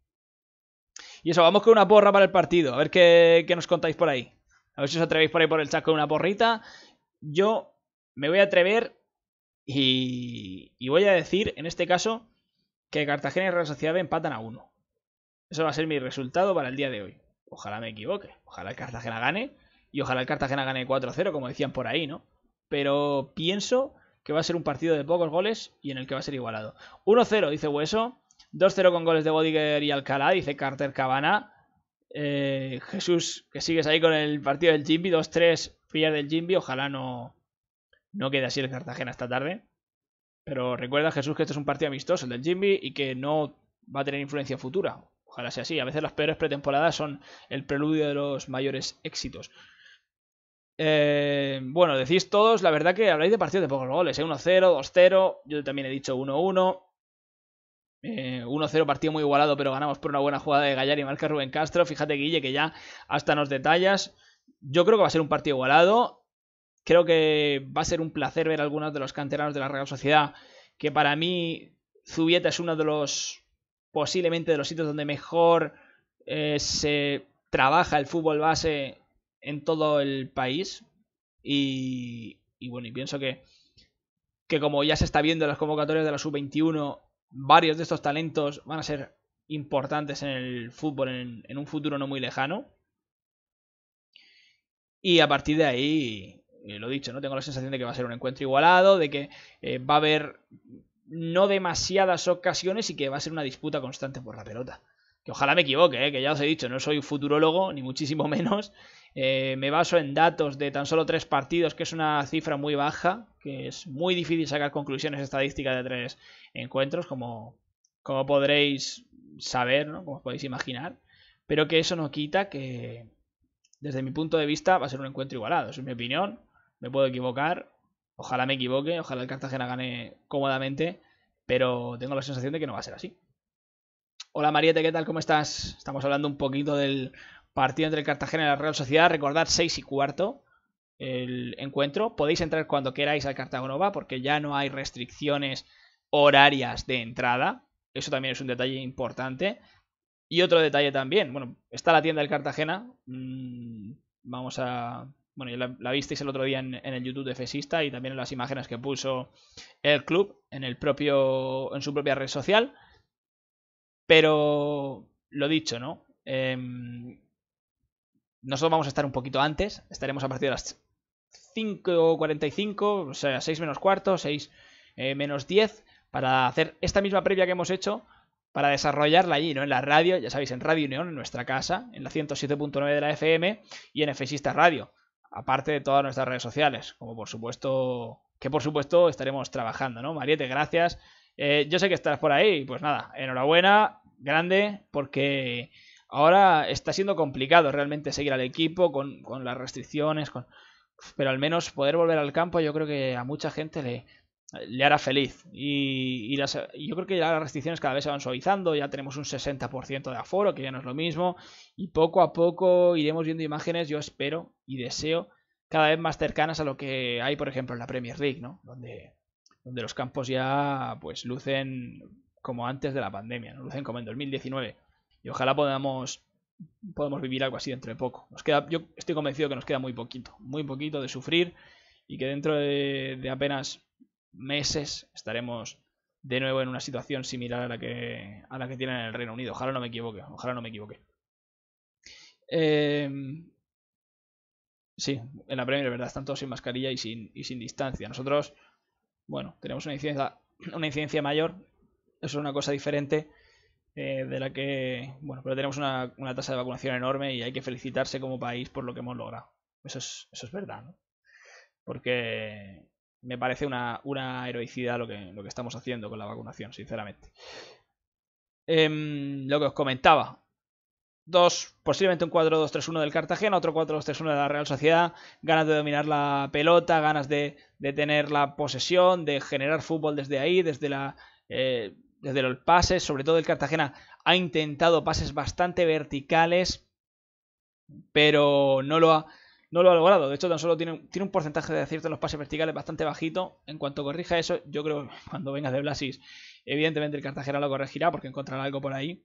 Y eso, vamos con una porra para el partido, a ver qué, qué nos contáis por ahí. A ver si os atrevéis por ahí por el chat con una porrita. Yo me voy a atrever y, voy a decir, en este caso, que Cartagena y Real Sociedad empatan a 1. Eso va a ser mi resultado para el día de hoy. Ojalá me equivoque. Ojalá el Cartagena gane. Y ojalá el Cartagena gane 4-0, como decían por ahí, ¿no? Pero pienso que va a ser un partido de pocos goles y en el que va a ser igualado. 1-0, dice Hueso. 2-0 con goles de Bodiger y Alcalá, dice Carter Cabana. Eh, Jesús, que sigues ahí con el partido del Jimby. 2-3, pillar del Jimby. Ojalá no, no queda así el Cartagena esta tarde. Pero recuerda, Jesús, que este es un partido amistoso, el del Jimmy, y que no va a tener influencia futura. Ojalá sea así. A veces las peores pretemporadas son el preludio de los mayores éxitos. Eh, bueno, decís todos, la verdad que habláis de partidos de pocos goles, 1 1-0, 2-0, yo también he dicho 1-1. 1-0 eh, partido muy igualado, pero ganamos por una buena jugada de Gallar y marca Rubén Castro. Fíjate, Guille, que ya hasta nos detallas. Yo creo que va a ser un partido igualado. Creo que va a ser un placer ver a algunos de los canteranos de la Real Sociedad, que para mí Zubieta es uno de los, posiblemente de los sitios donde mejor eh, se trabaja el fútbol base en todo el país. Y, bueno, y pienso que, que como ya se está viendo en las convocatorias de la sub-21, varios de estos talentos van a ser importantes en el fútbol en, un futuro no muy lejano. Y a partir de ahí, lo eh, lo dicho, no tengo la sensación de que va a ser un encuentro igualado, de que eh, va a haber no demasiadas ocasiones y que va a ser una disputa constante por la pelota. Que ojalá me equivoque, ¿eh? que ya os he dicho, no soy futurólogo, ni muchísimo [laughs] menos. me baso en datos de tan solo tres partidos, que es una cifra muy baja, que es muy difícil sacar conclusiones estadísticas de tres encuentros, como, como podréis saber, ¿no? como podéis imaginar. Pero que eso no quita que, desde mi punto de vista, va a ser un encuentro igualado. es mi opinión me puedo equivocar, ojalá me equivoque, ojalá el Cartagena gane cómodamente, pero tengo la sensación de que no va a ser así. Hola Mariette, ¿qué tal? ¿Cómo estás? Estamos hablando un poquito del partido entre el Cartagena y la Real Sociedad. Recordad 6 y cuarto el encuentro. Podéis entrar cuando queráis al Cartagena porque ya no hay restricciones horarias de entrada. Eso también es un detalle importante. Y otro detalle también, bueno, está la tienda del Cartagena. Mm, vamos a bueno, ya la, visteis el otro día en, el YouTube de Fesista y también en las imágenes que puso el club en, el propio, en su propia red social. Pero lo dicho, ¿no? Em, nosotros vamos a estar un poquito antes, estaremos a partir de las 5.45, o sea, 6 menos cuarto, 6 eh, menos 10, para hacer esta misma previa que hemos hecho, para desarrollarla allí, ¿no? En la radio, ya sabéis, en Radio Unión, en nuestra casa, en la 107.9 de la FM y en Fesista Radio aparte de todas nuestras redes sociales, como por supuesto, que por supuesto estaremos trabajando, ¿no? Mariete, gracias. Eh, yo sé que estás por ahí, pues nada, enhorabuena, grande, porque ahora está siendo complicado realmente seguir al equipo con, con las restricciones, con... pero al menos poder volver al campo yo creo que a mucha gente le, le hará feliz. Y, yo creo que ya las restricciones cada vez se van suavizando, ya tenemos un 60% de aforo, que ya no es lo mismo, y poco a poco iremos viendo imágenes, yo espero y deseo, cada vez más cercanas a lo que hay, por ejemplo, en la Premier League, ¿no? Donde, donde los campos ya pues lucen como antes de la pandemia, ¿no? lucen como en 2019. Y ojalá podamos, vivir algo así dentro de poco. Nos queda, yo estoy convencido que nos queda muy poquito, muy poquito de sufrir y que dentro de, de apenas meses estaremos de nuevo en una situación similar a la que, a la que tienen en el Reino Unido. Ojalá no me equivoque, ojalá no me equivoque. Eh, sí, en la Premier, ¿verdad? Están todos sin mascarilla y sin, sin distancia. Nosotros, bueno, tenemos una incidencia, una incidencia mayor, eso es una cosa diferente. Eh, de la que, bueno, pero tenemos una, una, tasa de vacunación enorme y hay que felicitarse como país por lo que hemos logrado. Eso es, eso es verdad, ¿no? Porque me parece una, una heroicidad lo que, lo que estamos haciendo con la vacunación, sinceramente. Em, lo que os comentaba. Dos, posiblemente un 4-2-3-1 del Cartagena, otro 4-2-3-1 de la Real Sociedad. Ganas de dominar la pelota, ganas de, tener la posesión, de generar fútbol desde ahí, desde, la, eh, desde los pases. Sobre todo el Cartagena ha intentado pases bastante verticales, pero no lo ha, no lo ha logrado. De hecho, tan solo tiene, tiene un porcentaje de acierto en los pases verticales bastante bajito. En cuanto corrija eso, yo creo que [laughs] cuando venga de Blasis, evidentemente el Cartagena lo corregirá porque encontrará algo por ahí.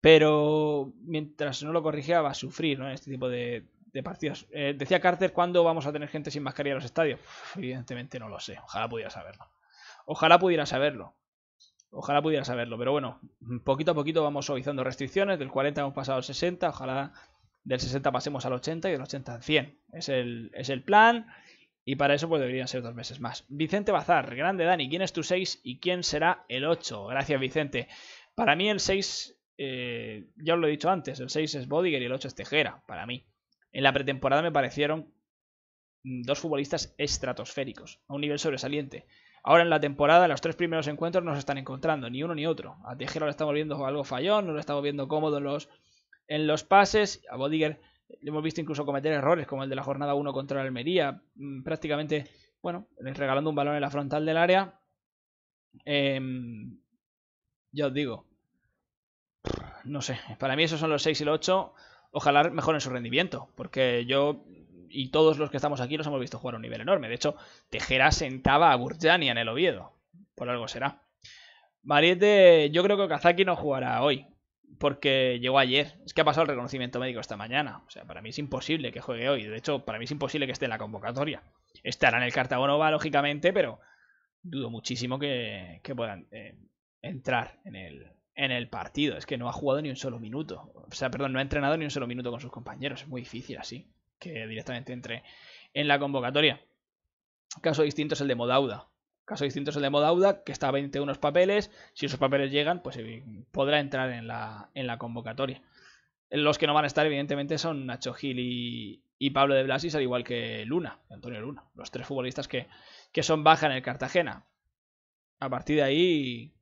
Pero mientras no lo corrija, va a sufrir ¿no? este tipo de, partidos. Eh, decía Carter, ¿cuándo vamos a tener gente sin mascarilla en los estadios? evidentemente no lo sé. Ojalá pudiera saberlo. Ojalá pudiera saberlo. Ojalá pudiera saberlo, pero bueno, poquito a poquito vamos suavizando restricciones, del 40 hemos pasado al 60, ojalá del 60 pasemos al 80 y del 80 al 100. Es el, es el plan y para eso pues deberían ser dos meses más. Vicente Bazar, grande Dani, ¿quién es tu 6 y quién será el 8? Gracias Vicente. Para mí el 6, eh, ya os lo he dicho antes, el 6 es Bodiger y el 8 es Tejera, para mí. En la pretemporada me parecieron dos futbolistas estratosféricos, a un nivel sobresaliente. Ahora en la temporada, los tres primeros encuentros no se están encontrando, ni uno ni otro. A Tejera le estamos viendo algo fallón, no lo estamos viendo cómodo los en los pases. A Bodiger le hemos visto incluso cometer errores como el de la jornada 1 contra Almería, mm, prácticamente, bueno, regalando un balón en la frontal del área. Em, ya os digo, no sé, para mí esos son los 6 y los 8. Ojalá mejoren su rendimiento, porque yo y todos los que estamos aquí los hemos visto jugar a un nivel enorme. De hecho, Tejera sentaba a Burjani en el Oviedo, por algo será. Mariette, yo creo que Okazaki no jugará hoy porque llegó ayer. Es que ha pasado el reconocimiento médico esta mañana. O sea, para mí es imposible que juegue hoy. De hecho, para mí es imposible que esté en la convocatoria. Estará en el Cartagonova, lógicamente, pero dudo muchísimo que, que puedan eh, entrar en el, en el partido. Es que no ha jugado ni un solo minuto. O sea, perdón, no ha entrenado ni un solo minuto con sus compañeros. Es muy difícil así que directamente entre en la convocatoria. Caso distinto es el de Modauda, Caso distinto es el de Modauda, que está a 21 papeles. Si esos papeles llegan, pues eh, podrá entrar en la, en la convocatoria. Los que no van a estar, evidentemente, son Nacho Gil y, Pablo de Blasis, al igual que Luna, Antonio Luna, los tres futbolistas que, son baja en el Cartagena. A partir de ahí,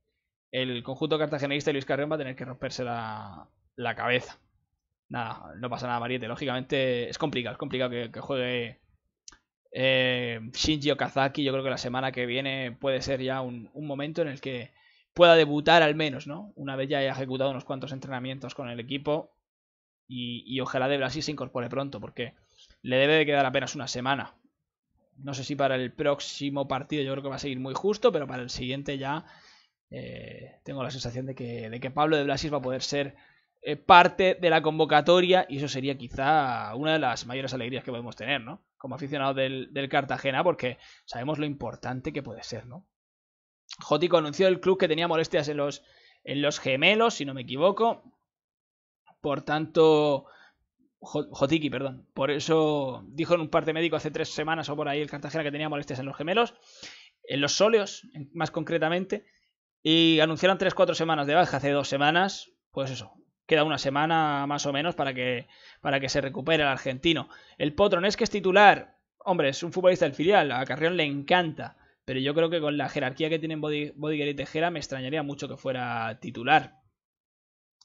el conjunto cartagenista y Luis Carrión va a tener que romperse la, cabeza. Nada, no pasa nada, Mariete. Lógicamente es complicado, es complicado que, que juegue eh, Shinji Okazaki, yo creo que la semana que viene puede ser ya un, momento en el que pueda debutar al menos, ¿no? Una vez ya haya ejecutado unos cuantos entrenamientos con el equipo y, ojalá de Brasil se incorpore pronto, porque le debe de quedar apenas una semana. No sé si para el próximo partido yo creo que va a seguir muy justo, pero para el siguiente ya eh, tengo la sensación de que, Pablo de Blasis va a poder ser eh, parte de la convocatoria y eso sería quizá una de las mayores alegrías que podemos tener, ¿no? como aficionado del, Cartagena, porque sabemos lo importante que puede ser, ¿no? Jotico anunció el club que tenía molestias en los, en los gemelos, si no me equivoco. Por tanto, Jotiki, perdón. Por eso dijo en un parte médico hace tres semanas o por ahí el Cartagena que tenía molestias en los gemelos, en los sóleos, más concretamente. Y anunciaron tres cuatro semanas de baja hace dos semanas. Pues eso, queda una semana más o menos para que, para que se recupere el argentino. El ¿es que es titular, hombre, es un futbolista del filial, a Carrión le encanta, pero yo creo que con la jerarquía que tienen Bodiger y Tejera me extrañaría mucho que fuera titular.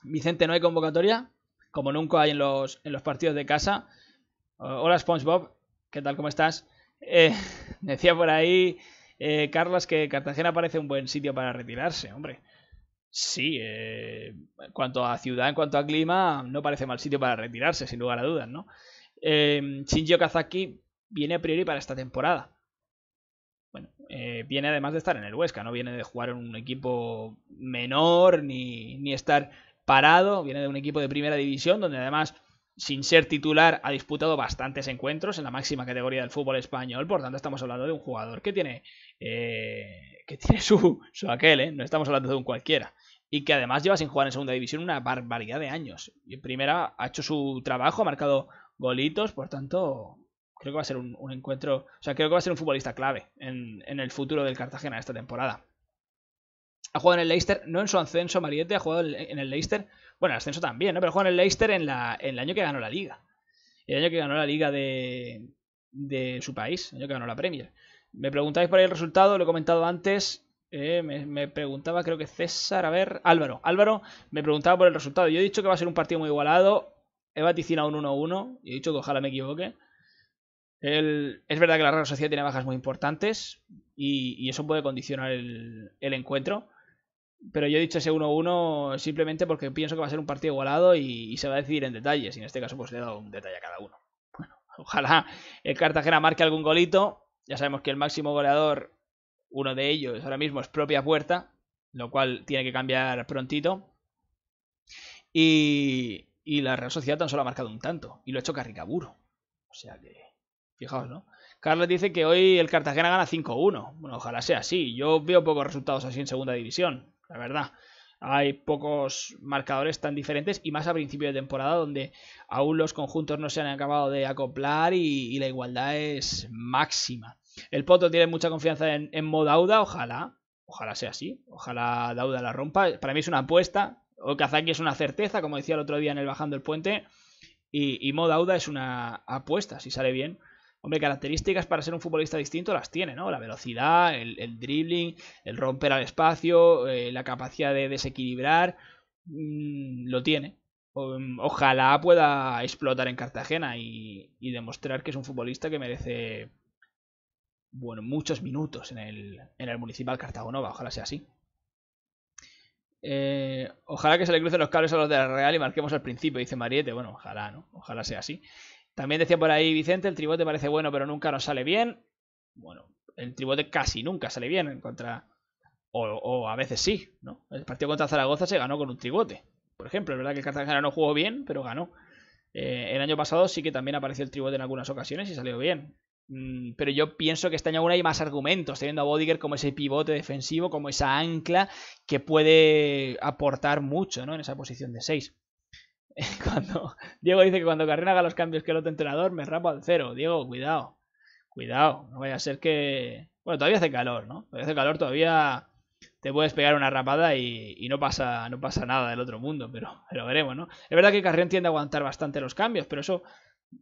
Vicente, ¿no hay convocatoria? Como nunca hay en los, partidos de casa. Eh, hola SpongeBob, ¿qué tal? ¿Cómo estás? Eh, [laughs] decía por ahí eh, Carlos que Cartagena parece un buen sitio para retirarse, hombre. Sí, eh, en cuanto a ciudad, en cuanto a clima, no parece mal sitio para retirarse, sin lugar a dudas, ¿no? Eh, Shinji Okazaki viene a priori para esta temporada. Bueno, eh, viene además de estar en el Huesca, no viene de jugar en un equipo menor ni, estar parado, viene de un equipo de primera división donde además sin ser titular, ha disputado bastantes encuentros en la máxima categoría del fútbol español. Por tanto, estamos hablando de un jugador que tiene, que tiene su, su aquel, no estamos hablando de un cualquiera y que además lleva sin jugar en segunda división una barbaridad de años. Y en primera ha hecho su trabajo, ha marcado golitos, por tanto, creo que va a ser un, encuentro, o sea, creo que va a ser un futbolista clave en, el futuro del Cartagena esta temporada. Ha jugado en el Leicester, no en su ascenso, Mariette, ha jugado en el Leicester, bueno, el ascenso también, ¿no? Pero juega en el Leicester en, la, en el año que ganó la liga. El año que ganó la liga de, de su país, el año que ganó la Premier. Me preguntáis por el resultado, lo he comentado antes, eh, me, preguntaba, creo que César, a ver, Álvaro. Álvaro me preguntaba por el resultado. Yo he dicho que va a ser un partido muy igualado. He vaticinado un 1-1 y he dicho que ojalá me equivoque. es verdad que la Real Sociedad tiene bajas muy importantes y, eso puede condicionar el, encuentro. Pero yo he dicho ese 1-1 simplemente porque pienso que va a ser un partido igualado y, se va a decidir en detalles. Y en este caso, pues le he dado un detalle a cada uno. Bueno, ojalá el Cartagena marque algún golito. Ya sabemos que el máximo goleador uno de ellos ahora mismo es propia puerta, lo cual tiene que cambiar prontito. Y, y la Real Sociedad tan solo ha marcado un tanto y lo ha hecho Carricaburo. O sea que, fijaos, ¿no? Carlos dice que hoy el Cartagena gana 5-1. Bueno, ojalá sea así. Yo veo pocos resultados así en segunda división, la verdad. Hay pocos marcadores tan diferentes y más a principio de temporada donde aún los conjuntos no se han acabado de acoplar y la igualdad es máxima. El Poto tiene mucha confianza en, en ojalá. Ojalá sea así. Ojalá Dauda la rompa. Para mí es una apuesta. o Kazaki es una certeza, como decía el otro día en el Bajando el Puente. Y, y es una apuesta, si sale bien. Hombre, características para ser un futbolista distinto las tiene, ¿no? La velocidad, el, dribbling, el romper al espacio, eh, la capacidad de desequilibrar, mm, lo tiene. ojalá pueda explotar en Cartagena y, demostrar que es un futbolista que merece bueno, muchos minutos en el, en el Municipal Cartagonova, ojalá sea así. Eh, ojalá que se le crucen los cables a los de la Real y marquemos al principio, dice Mariete Bueno, ojalá, ¿no? Ojalá sea así. También decía por ahí Vicente, el tribote parece bueno, pero nunca nos sale bien. Bueno, el tribote casi nunca sale bien en contra. O, o a veces sí, ¿no? El partido contra Zaragoza se ganó con un tribote. Por ejemplo, es verdad que el Cartagena no jugó bien, pero ganó. Eh, el año pasado sí que también apareció el tribote en algunas ocasiones y salió bien. Mm, pero yo pienso que este año aún hay más argumentos, teniendo a Bodiger como ese pivote defensivo, como esa ancla que puede aportar mucho ¿no? en esa posición de 6. [laughs] Cuando Diego dice que cuando Carrera haga los cambios que el otro entrenador, me rapa al cero. Diego, cuidado, cuidado, no vaya a ser que. Bueno, todavía hace calor, ¿no? Todavía hace calor, todavía te puedes pegar una rapada y, no, pasa, no pasa nada del otro mundo, pero lo veremos, ¿no? Es verdad que Carrión tiende a aguantar bastante los cambios, pero eso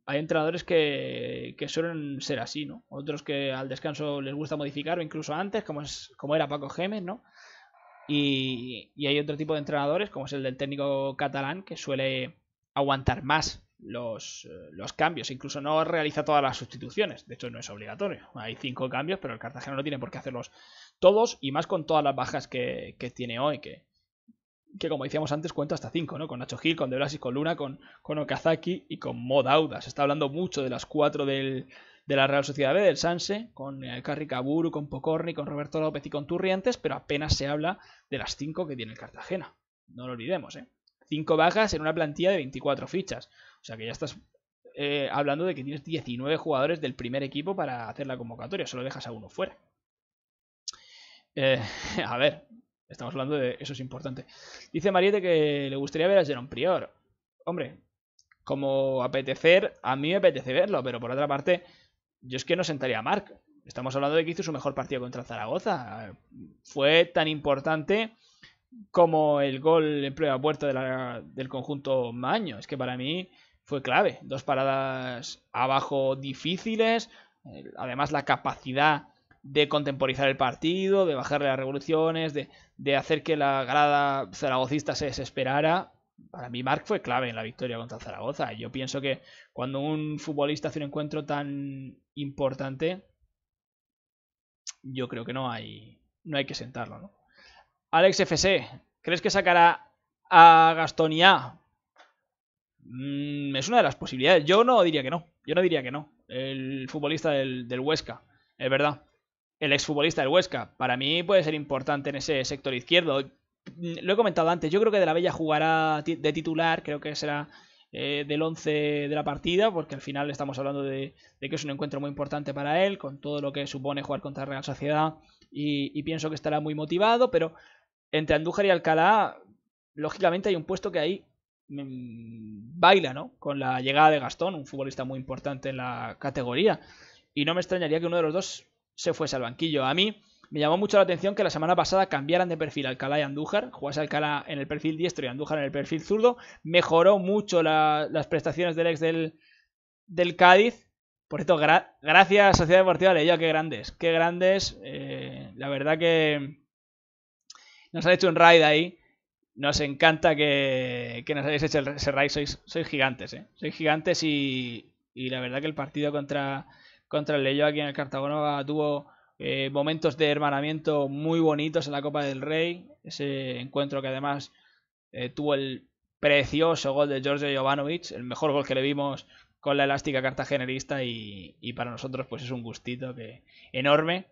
hay entrenadores que, que, suelen ser así, ¿no? Otros que al descanso les gusta modificar o incluso antes, como, es, como era Paco Gemes, ¿no? Y, hay otro tipo de entrenadores, como es el del técnico catalán, que suele aguantar más los, los, cambios, incluso no realiza todas las sustituciones, de hecho no es obligatorio, hay cinco cambios, pero el Cartagena no tiene por qué hacerlos todos y más con todas las bajas que, que tiene hoy, que, que como decíamos antes cuenta hasta 5, ¿no? Con Nacho Gil, con De y con Luna, con, con Okazaki y con Modauda. Se está hablando mucho de las cuatro de la Real Sociedad B, del Sanse, con Carri eh, Carricaburu, con Pocorni, con Roberto López y con Turrientes, pero apenas se habla de las 5 que tiene el Cartagena. No lo olvidemos, ¿eh? 5 bajas en una plantilla de 24 fichas. O sea que ya estás eh, hablando de que tienes 19 jugadores del primer equipo para hacer la convocatoria, solo dejas a uno fuera. Eh, [laughs] a ver, Estamos hablando de eso es importante. Dice Mariette que le gustaría ver a Jerome Prior. Hombre, como apetecer, a mí me apetece verlo, pero por otra parte, yo es que no sentaría a Mark. Estamos hablando de que hizo su mejor partido contra Zaragoza. Fue tan importante como el gol en prueba puerta del conjunto Maño. Es que para mí fue clave. Dos paradas abajo difíciles. Eh, además, la capacidad de contemporizar el partido, de bajarle las revoluciones, de, hacer que la grada zaragocista se desesperara. Para mí, Mark fue clave en la victoria contra Zaragoza. Yo pienso que cuando un futbolista hace un encuentro tan importante, yo creo que no hay, no hay que sentarlo. Alex FC, ¿crees que sacará a Gastonia? Mm, es una de las posibilidades. Yo no diría que no. Yo no diría que no. El futbolista del Huesca, es verdad el exfutbolista del Huesca. Para mí puede ser importante en ese sector izquierdo. Lo he comentado antes, yo creo que De la Bella jugará de titular, creo que será eh, del 11 de la partida, porque al final estamos hablando de, que es un encuentro muy importante para él, con todo lo que supone jugar contra Real Sociedad, y, pienso que estará muy motivado, pero entre Andújar y Alcalá, lógicamente hay un puesto que ahí mm, baila, ¿no? Con la llegada de Gastón, un futbolista muy importante en la categoría, y no me extrañaría que uno de los dos se fuese al banquillo. A mí me llamó mucho la atención que la semana pasada cambiaran de perfil Alcalá y Andújar, jugase Alcalá en el perfil diestro y Andújar en el perfil zurdo, mejoró mucho las prestaciones del ex del, del Cádiz. Por esto gracias Sociedad Deportiva Leyo, qué grandes, qué grandes. Eh, la verdad que nos han hecho un raid ahí. Nos encanta que, que nos hayáis hecho ese raid, sois, sois gigantes, ¿eh? Sois gigantes y, y la verdad que el partido contra contra el Leyo, aquí en el Cartagena tuvo eh, momentos de hermanamiento muy bonitos en la Copa del Rey. Ese encuentro que además eh, tuvo el precioso gol de George Jovanovic, el mejor gol que le vimos con la elástica cartagenerista y, y para nosotros pues es un gustito que, enorme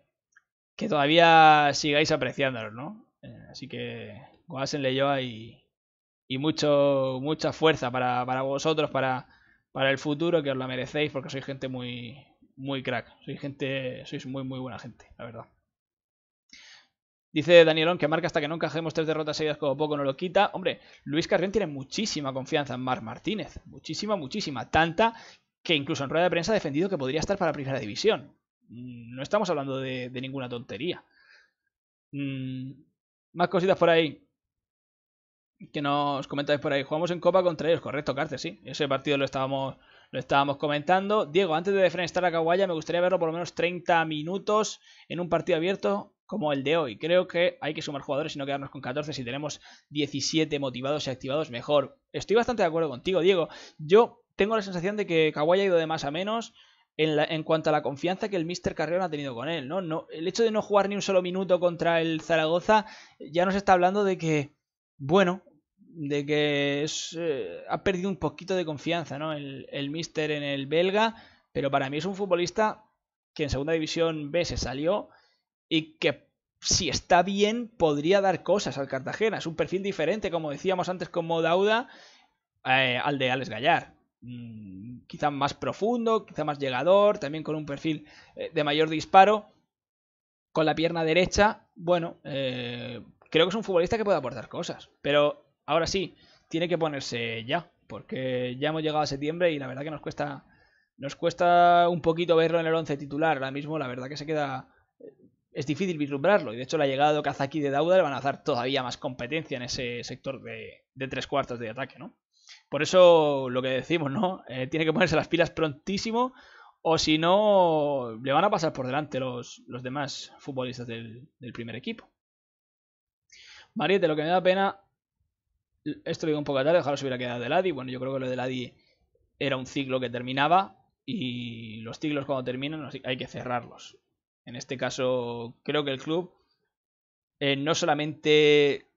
que todavía sigáis apreciándolos, ¿no? Eh, así que hacen Leyoa y, y mucho, mucha fuerza para, vosotros, para, para el futuro, que os la merecéis porque sois gente muy, muy crack. Sois gente, sois muy, muy buena gente, la verdad. Dice Danielón que marca hasta que no encajemos tres derrotas seguidas como poco no lo quita. Hombre, Luis Carrión tiene muchísima confianza en Marc Martínez. Muchísima, muchísima. Tanta que incluso en rueda de prensa ha defendido que podría estar para la primera división. Mm, no estamos hablando de, ninguna tontería. Mm, más cositas por ahí. Que nos comentáis por ahí. Jugamos en Copa contra ellos, correcto, Cárcel, sí. Ese partido lo estábamos, lo estábamos comentando. Diego, antes de frenar a Kawaya, me gustaría verlo por lo menos 30 minutos en un partido abierto como el de hoy. Creo que hay que sumar jugadores y no quedarnos con 14. Si tenemos 17 motivados y activados, mejor. Estoy bastante de acuerdo contigo, Diego. Yo tengo la sensación de que Kawaya ha ido de más a menos. En, en, cuanto a la confianza que el Mr. Carrión ha tenido con él, ¿no? ¿no? El hecho de no jugar ni un solo minuto contra el Zaragoza ya nos está hablando de que, bueno, de que es, eh, ha perdido un poquito de confianza ¿no? el, el mister en el belga, pero para mí es un futbolista que en segunda división B se salió y que si está bien podría dar cosas al Cartagena. Es un perfil diferente, como decíamos antes como Dauda, eh, al de Alex Gallar. Mm, quizá más profundo, quizá más llegador, también con un perfil eh, de mayor disparo. Con la pierna derecha, bueno, creo que es un futbolista que puede aportar cosas. Pero Ahora sí, tiene que ponerse ya, porque ya hemos llegado a septiembre y la verdad que nos cuesta, nos cuesta un poquito verlo en el 11 titular. Ahora mismo la verdad que se queda... Eh, es difícil vislumbrarlo y de hecho la llegada de Okazaki de Dauda le van a dar todavía más competencia en ese sector de, tres cuartos de ataque, ¿no? Por eso lo que decimos, ¿no? Eh, tiene que ponerse las pilas prontísimo o si no, le van a pasar por delante los, demás futbolistas del, del, primer equipo. Mariette, lo que me da pena esto lo un poco tarde, ojalá se hubiera quedado de Ladi. Bueno, yo creo que lo de Ladi era un ciclo que terminaba y los ciclos cuando terminan hay que cerrarlos. En este caso, creo que el club eh, no solamente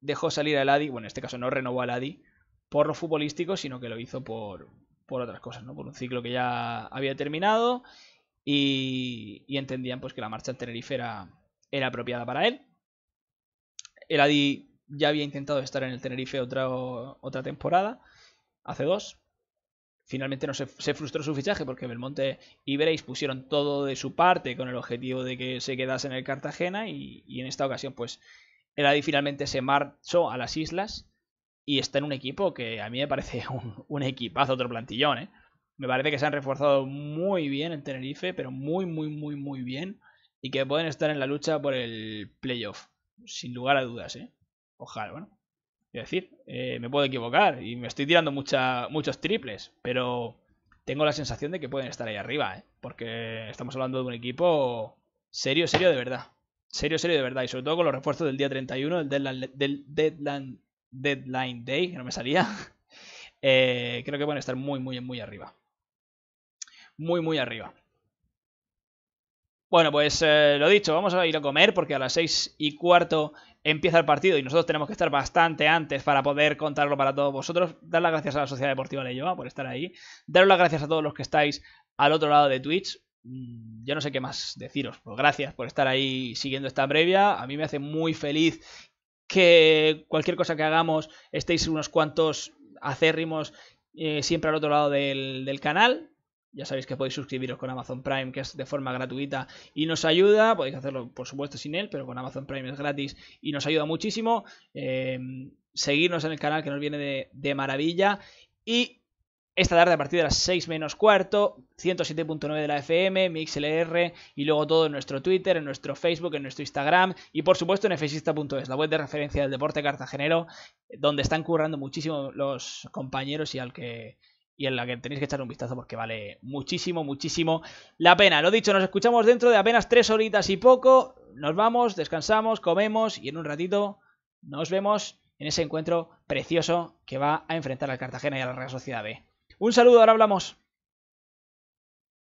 dejó salir a Ladi, bueno, en este caso no renovó al Ladi por lo futbolístico, sino que lo hizo por, por otras cosas, ¿no? Por un ciclo que ya había terminado y, entendían pues que la marcha al Tenerife era, era apropiada para él. El Adi ya había intentado estar en el Tenerife otra, otra temporada, hace dos. Finalmente no se, frustró su fichaje porque Belmonte y Brace pusieron todo de su parte con el objetivo de que se quedase en el Cartagena y, en esta ocasión pues el Adi finalmente se marchó a las islas y está en un equipo que a mí me parece [laughs] un, un equipazo, otro plantillón. ¿eh? Me parece que se han reforzado muy bien en Tenerife, pero muy, muy, muy, muy bien y que pueden estar en la lucha por el playoff, sin lugar a dudas. ¿eh? Ojalá, bueno. es decir, eh, me puedo equivocar y me estoy tirando muchos triples, pero tengo la sensación de que pueden estar ahí arriba, ¿eh? porque estamos hablando de un equipo serio, serio de verdad. Serio, serio de verdad, y sobre todo con los refuerzos del día 31, el deadline, del deadline, day, que no me salía. [laughs] Eh, creo que van a estar muy, muy, muy arriba. Muy, muy arriba. Bueno, pues eh, lo dicho, vamos a ir a comer porque a las 6 y cuarto empieza el partido y nosotros tenemos que estar bastante antes para poder contarlo para todos vosotros. Dar las gracias a la Sociedad Deportiva Leyoa por estar ahí. Dar las gracias a todos los que estáis al otro lado de Twitch. Mm, yo no sé qué más deciros. Pues gracias por estar ahí siguiendo esta previa. A mí me hace muy feliz que cualquier cosa que hagamos estéis unos cuantos acérrimos eh, siempre al otro lado del, del canal. Ya sabéis que podéis suscribiros con Amazon Prime, que es de forma gratuita y nos ayuda. Podéis hacerlo, por supuesto, sin él, pero con Amazon Prime es gratis y nos ayuda muchísimo. Em, seguirnos en el canal, que nos viene de, maravilla. Y esta tarde, a partir de las 6 menos cuarto, 107.9 de la FM, MixLR, y luego todo en nuestro Twitter, en nuestro Facebook, en nuestro Instagram, y por supuesto en FXista.es, la web de referencia del deporte cartagenero, donde están currando muchísimo los compañeros y al que y en la que tenéis que echar un vistazo porque vale muchísimo, muchísimo la pena. Lo dicho, nos escuchamos dentro de apenas tres horitas y poco. Nos vamos, descansamos, comemos y en un ratito nos vemos en ese encuentro precioso que va a enfrentar al Cartagena y a la Real Sociedad B. Un saludo, ahora hablamos.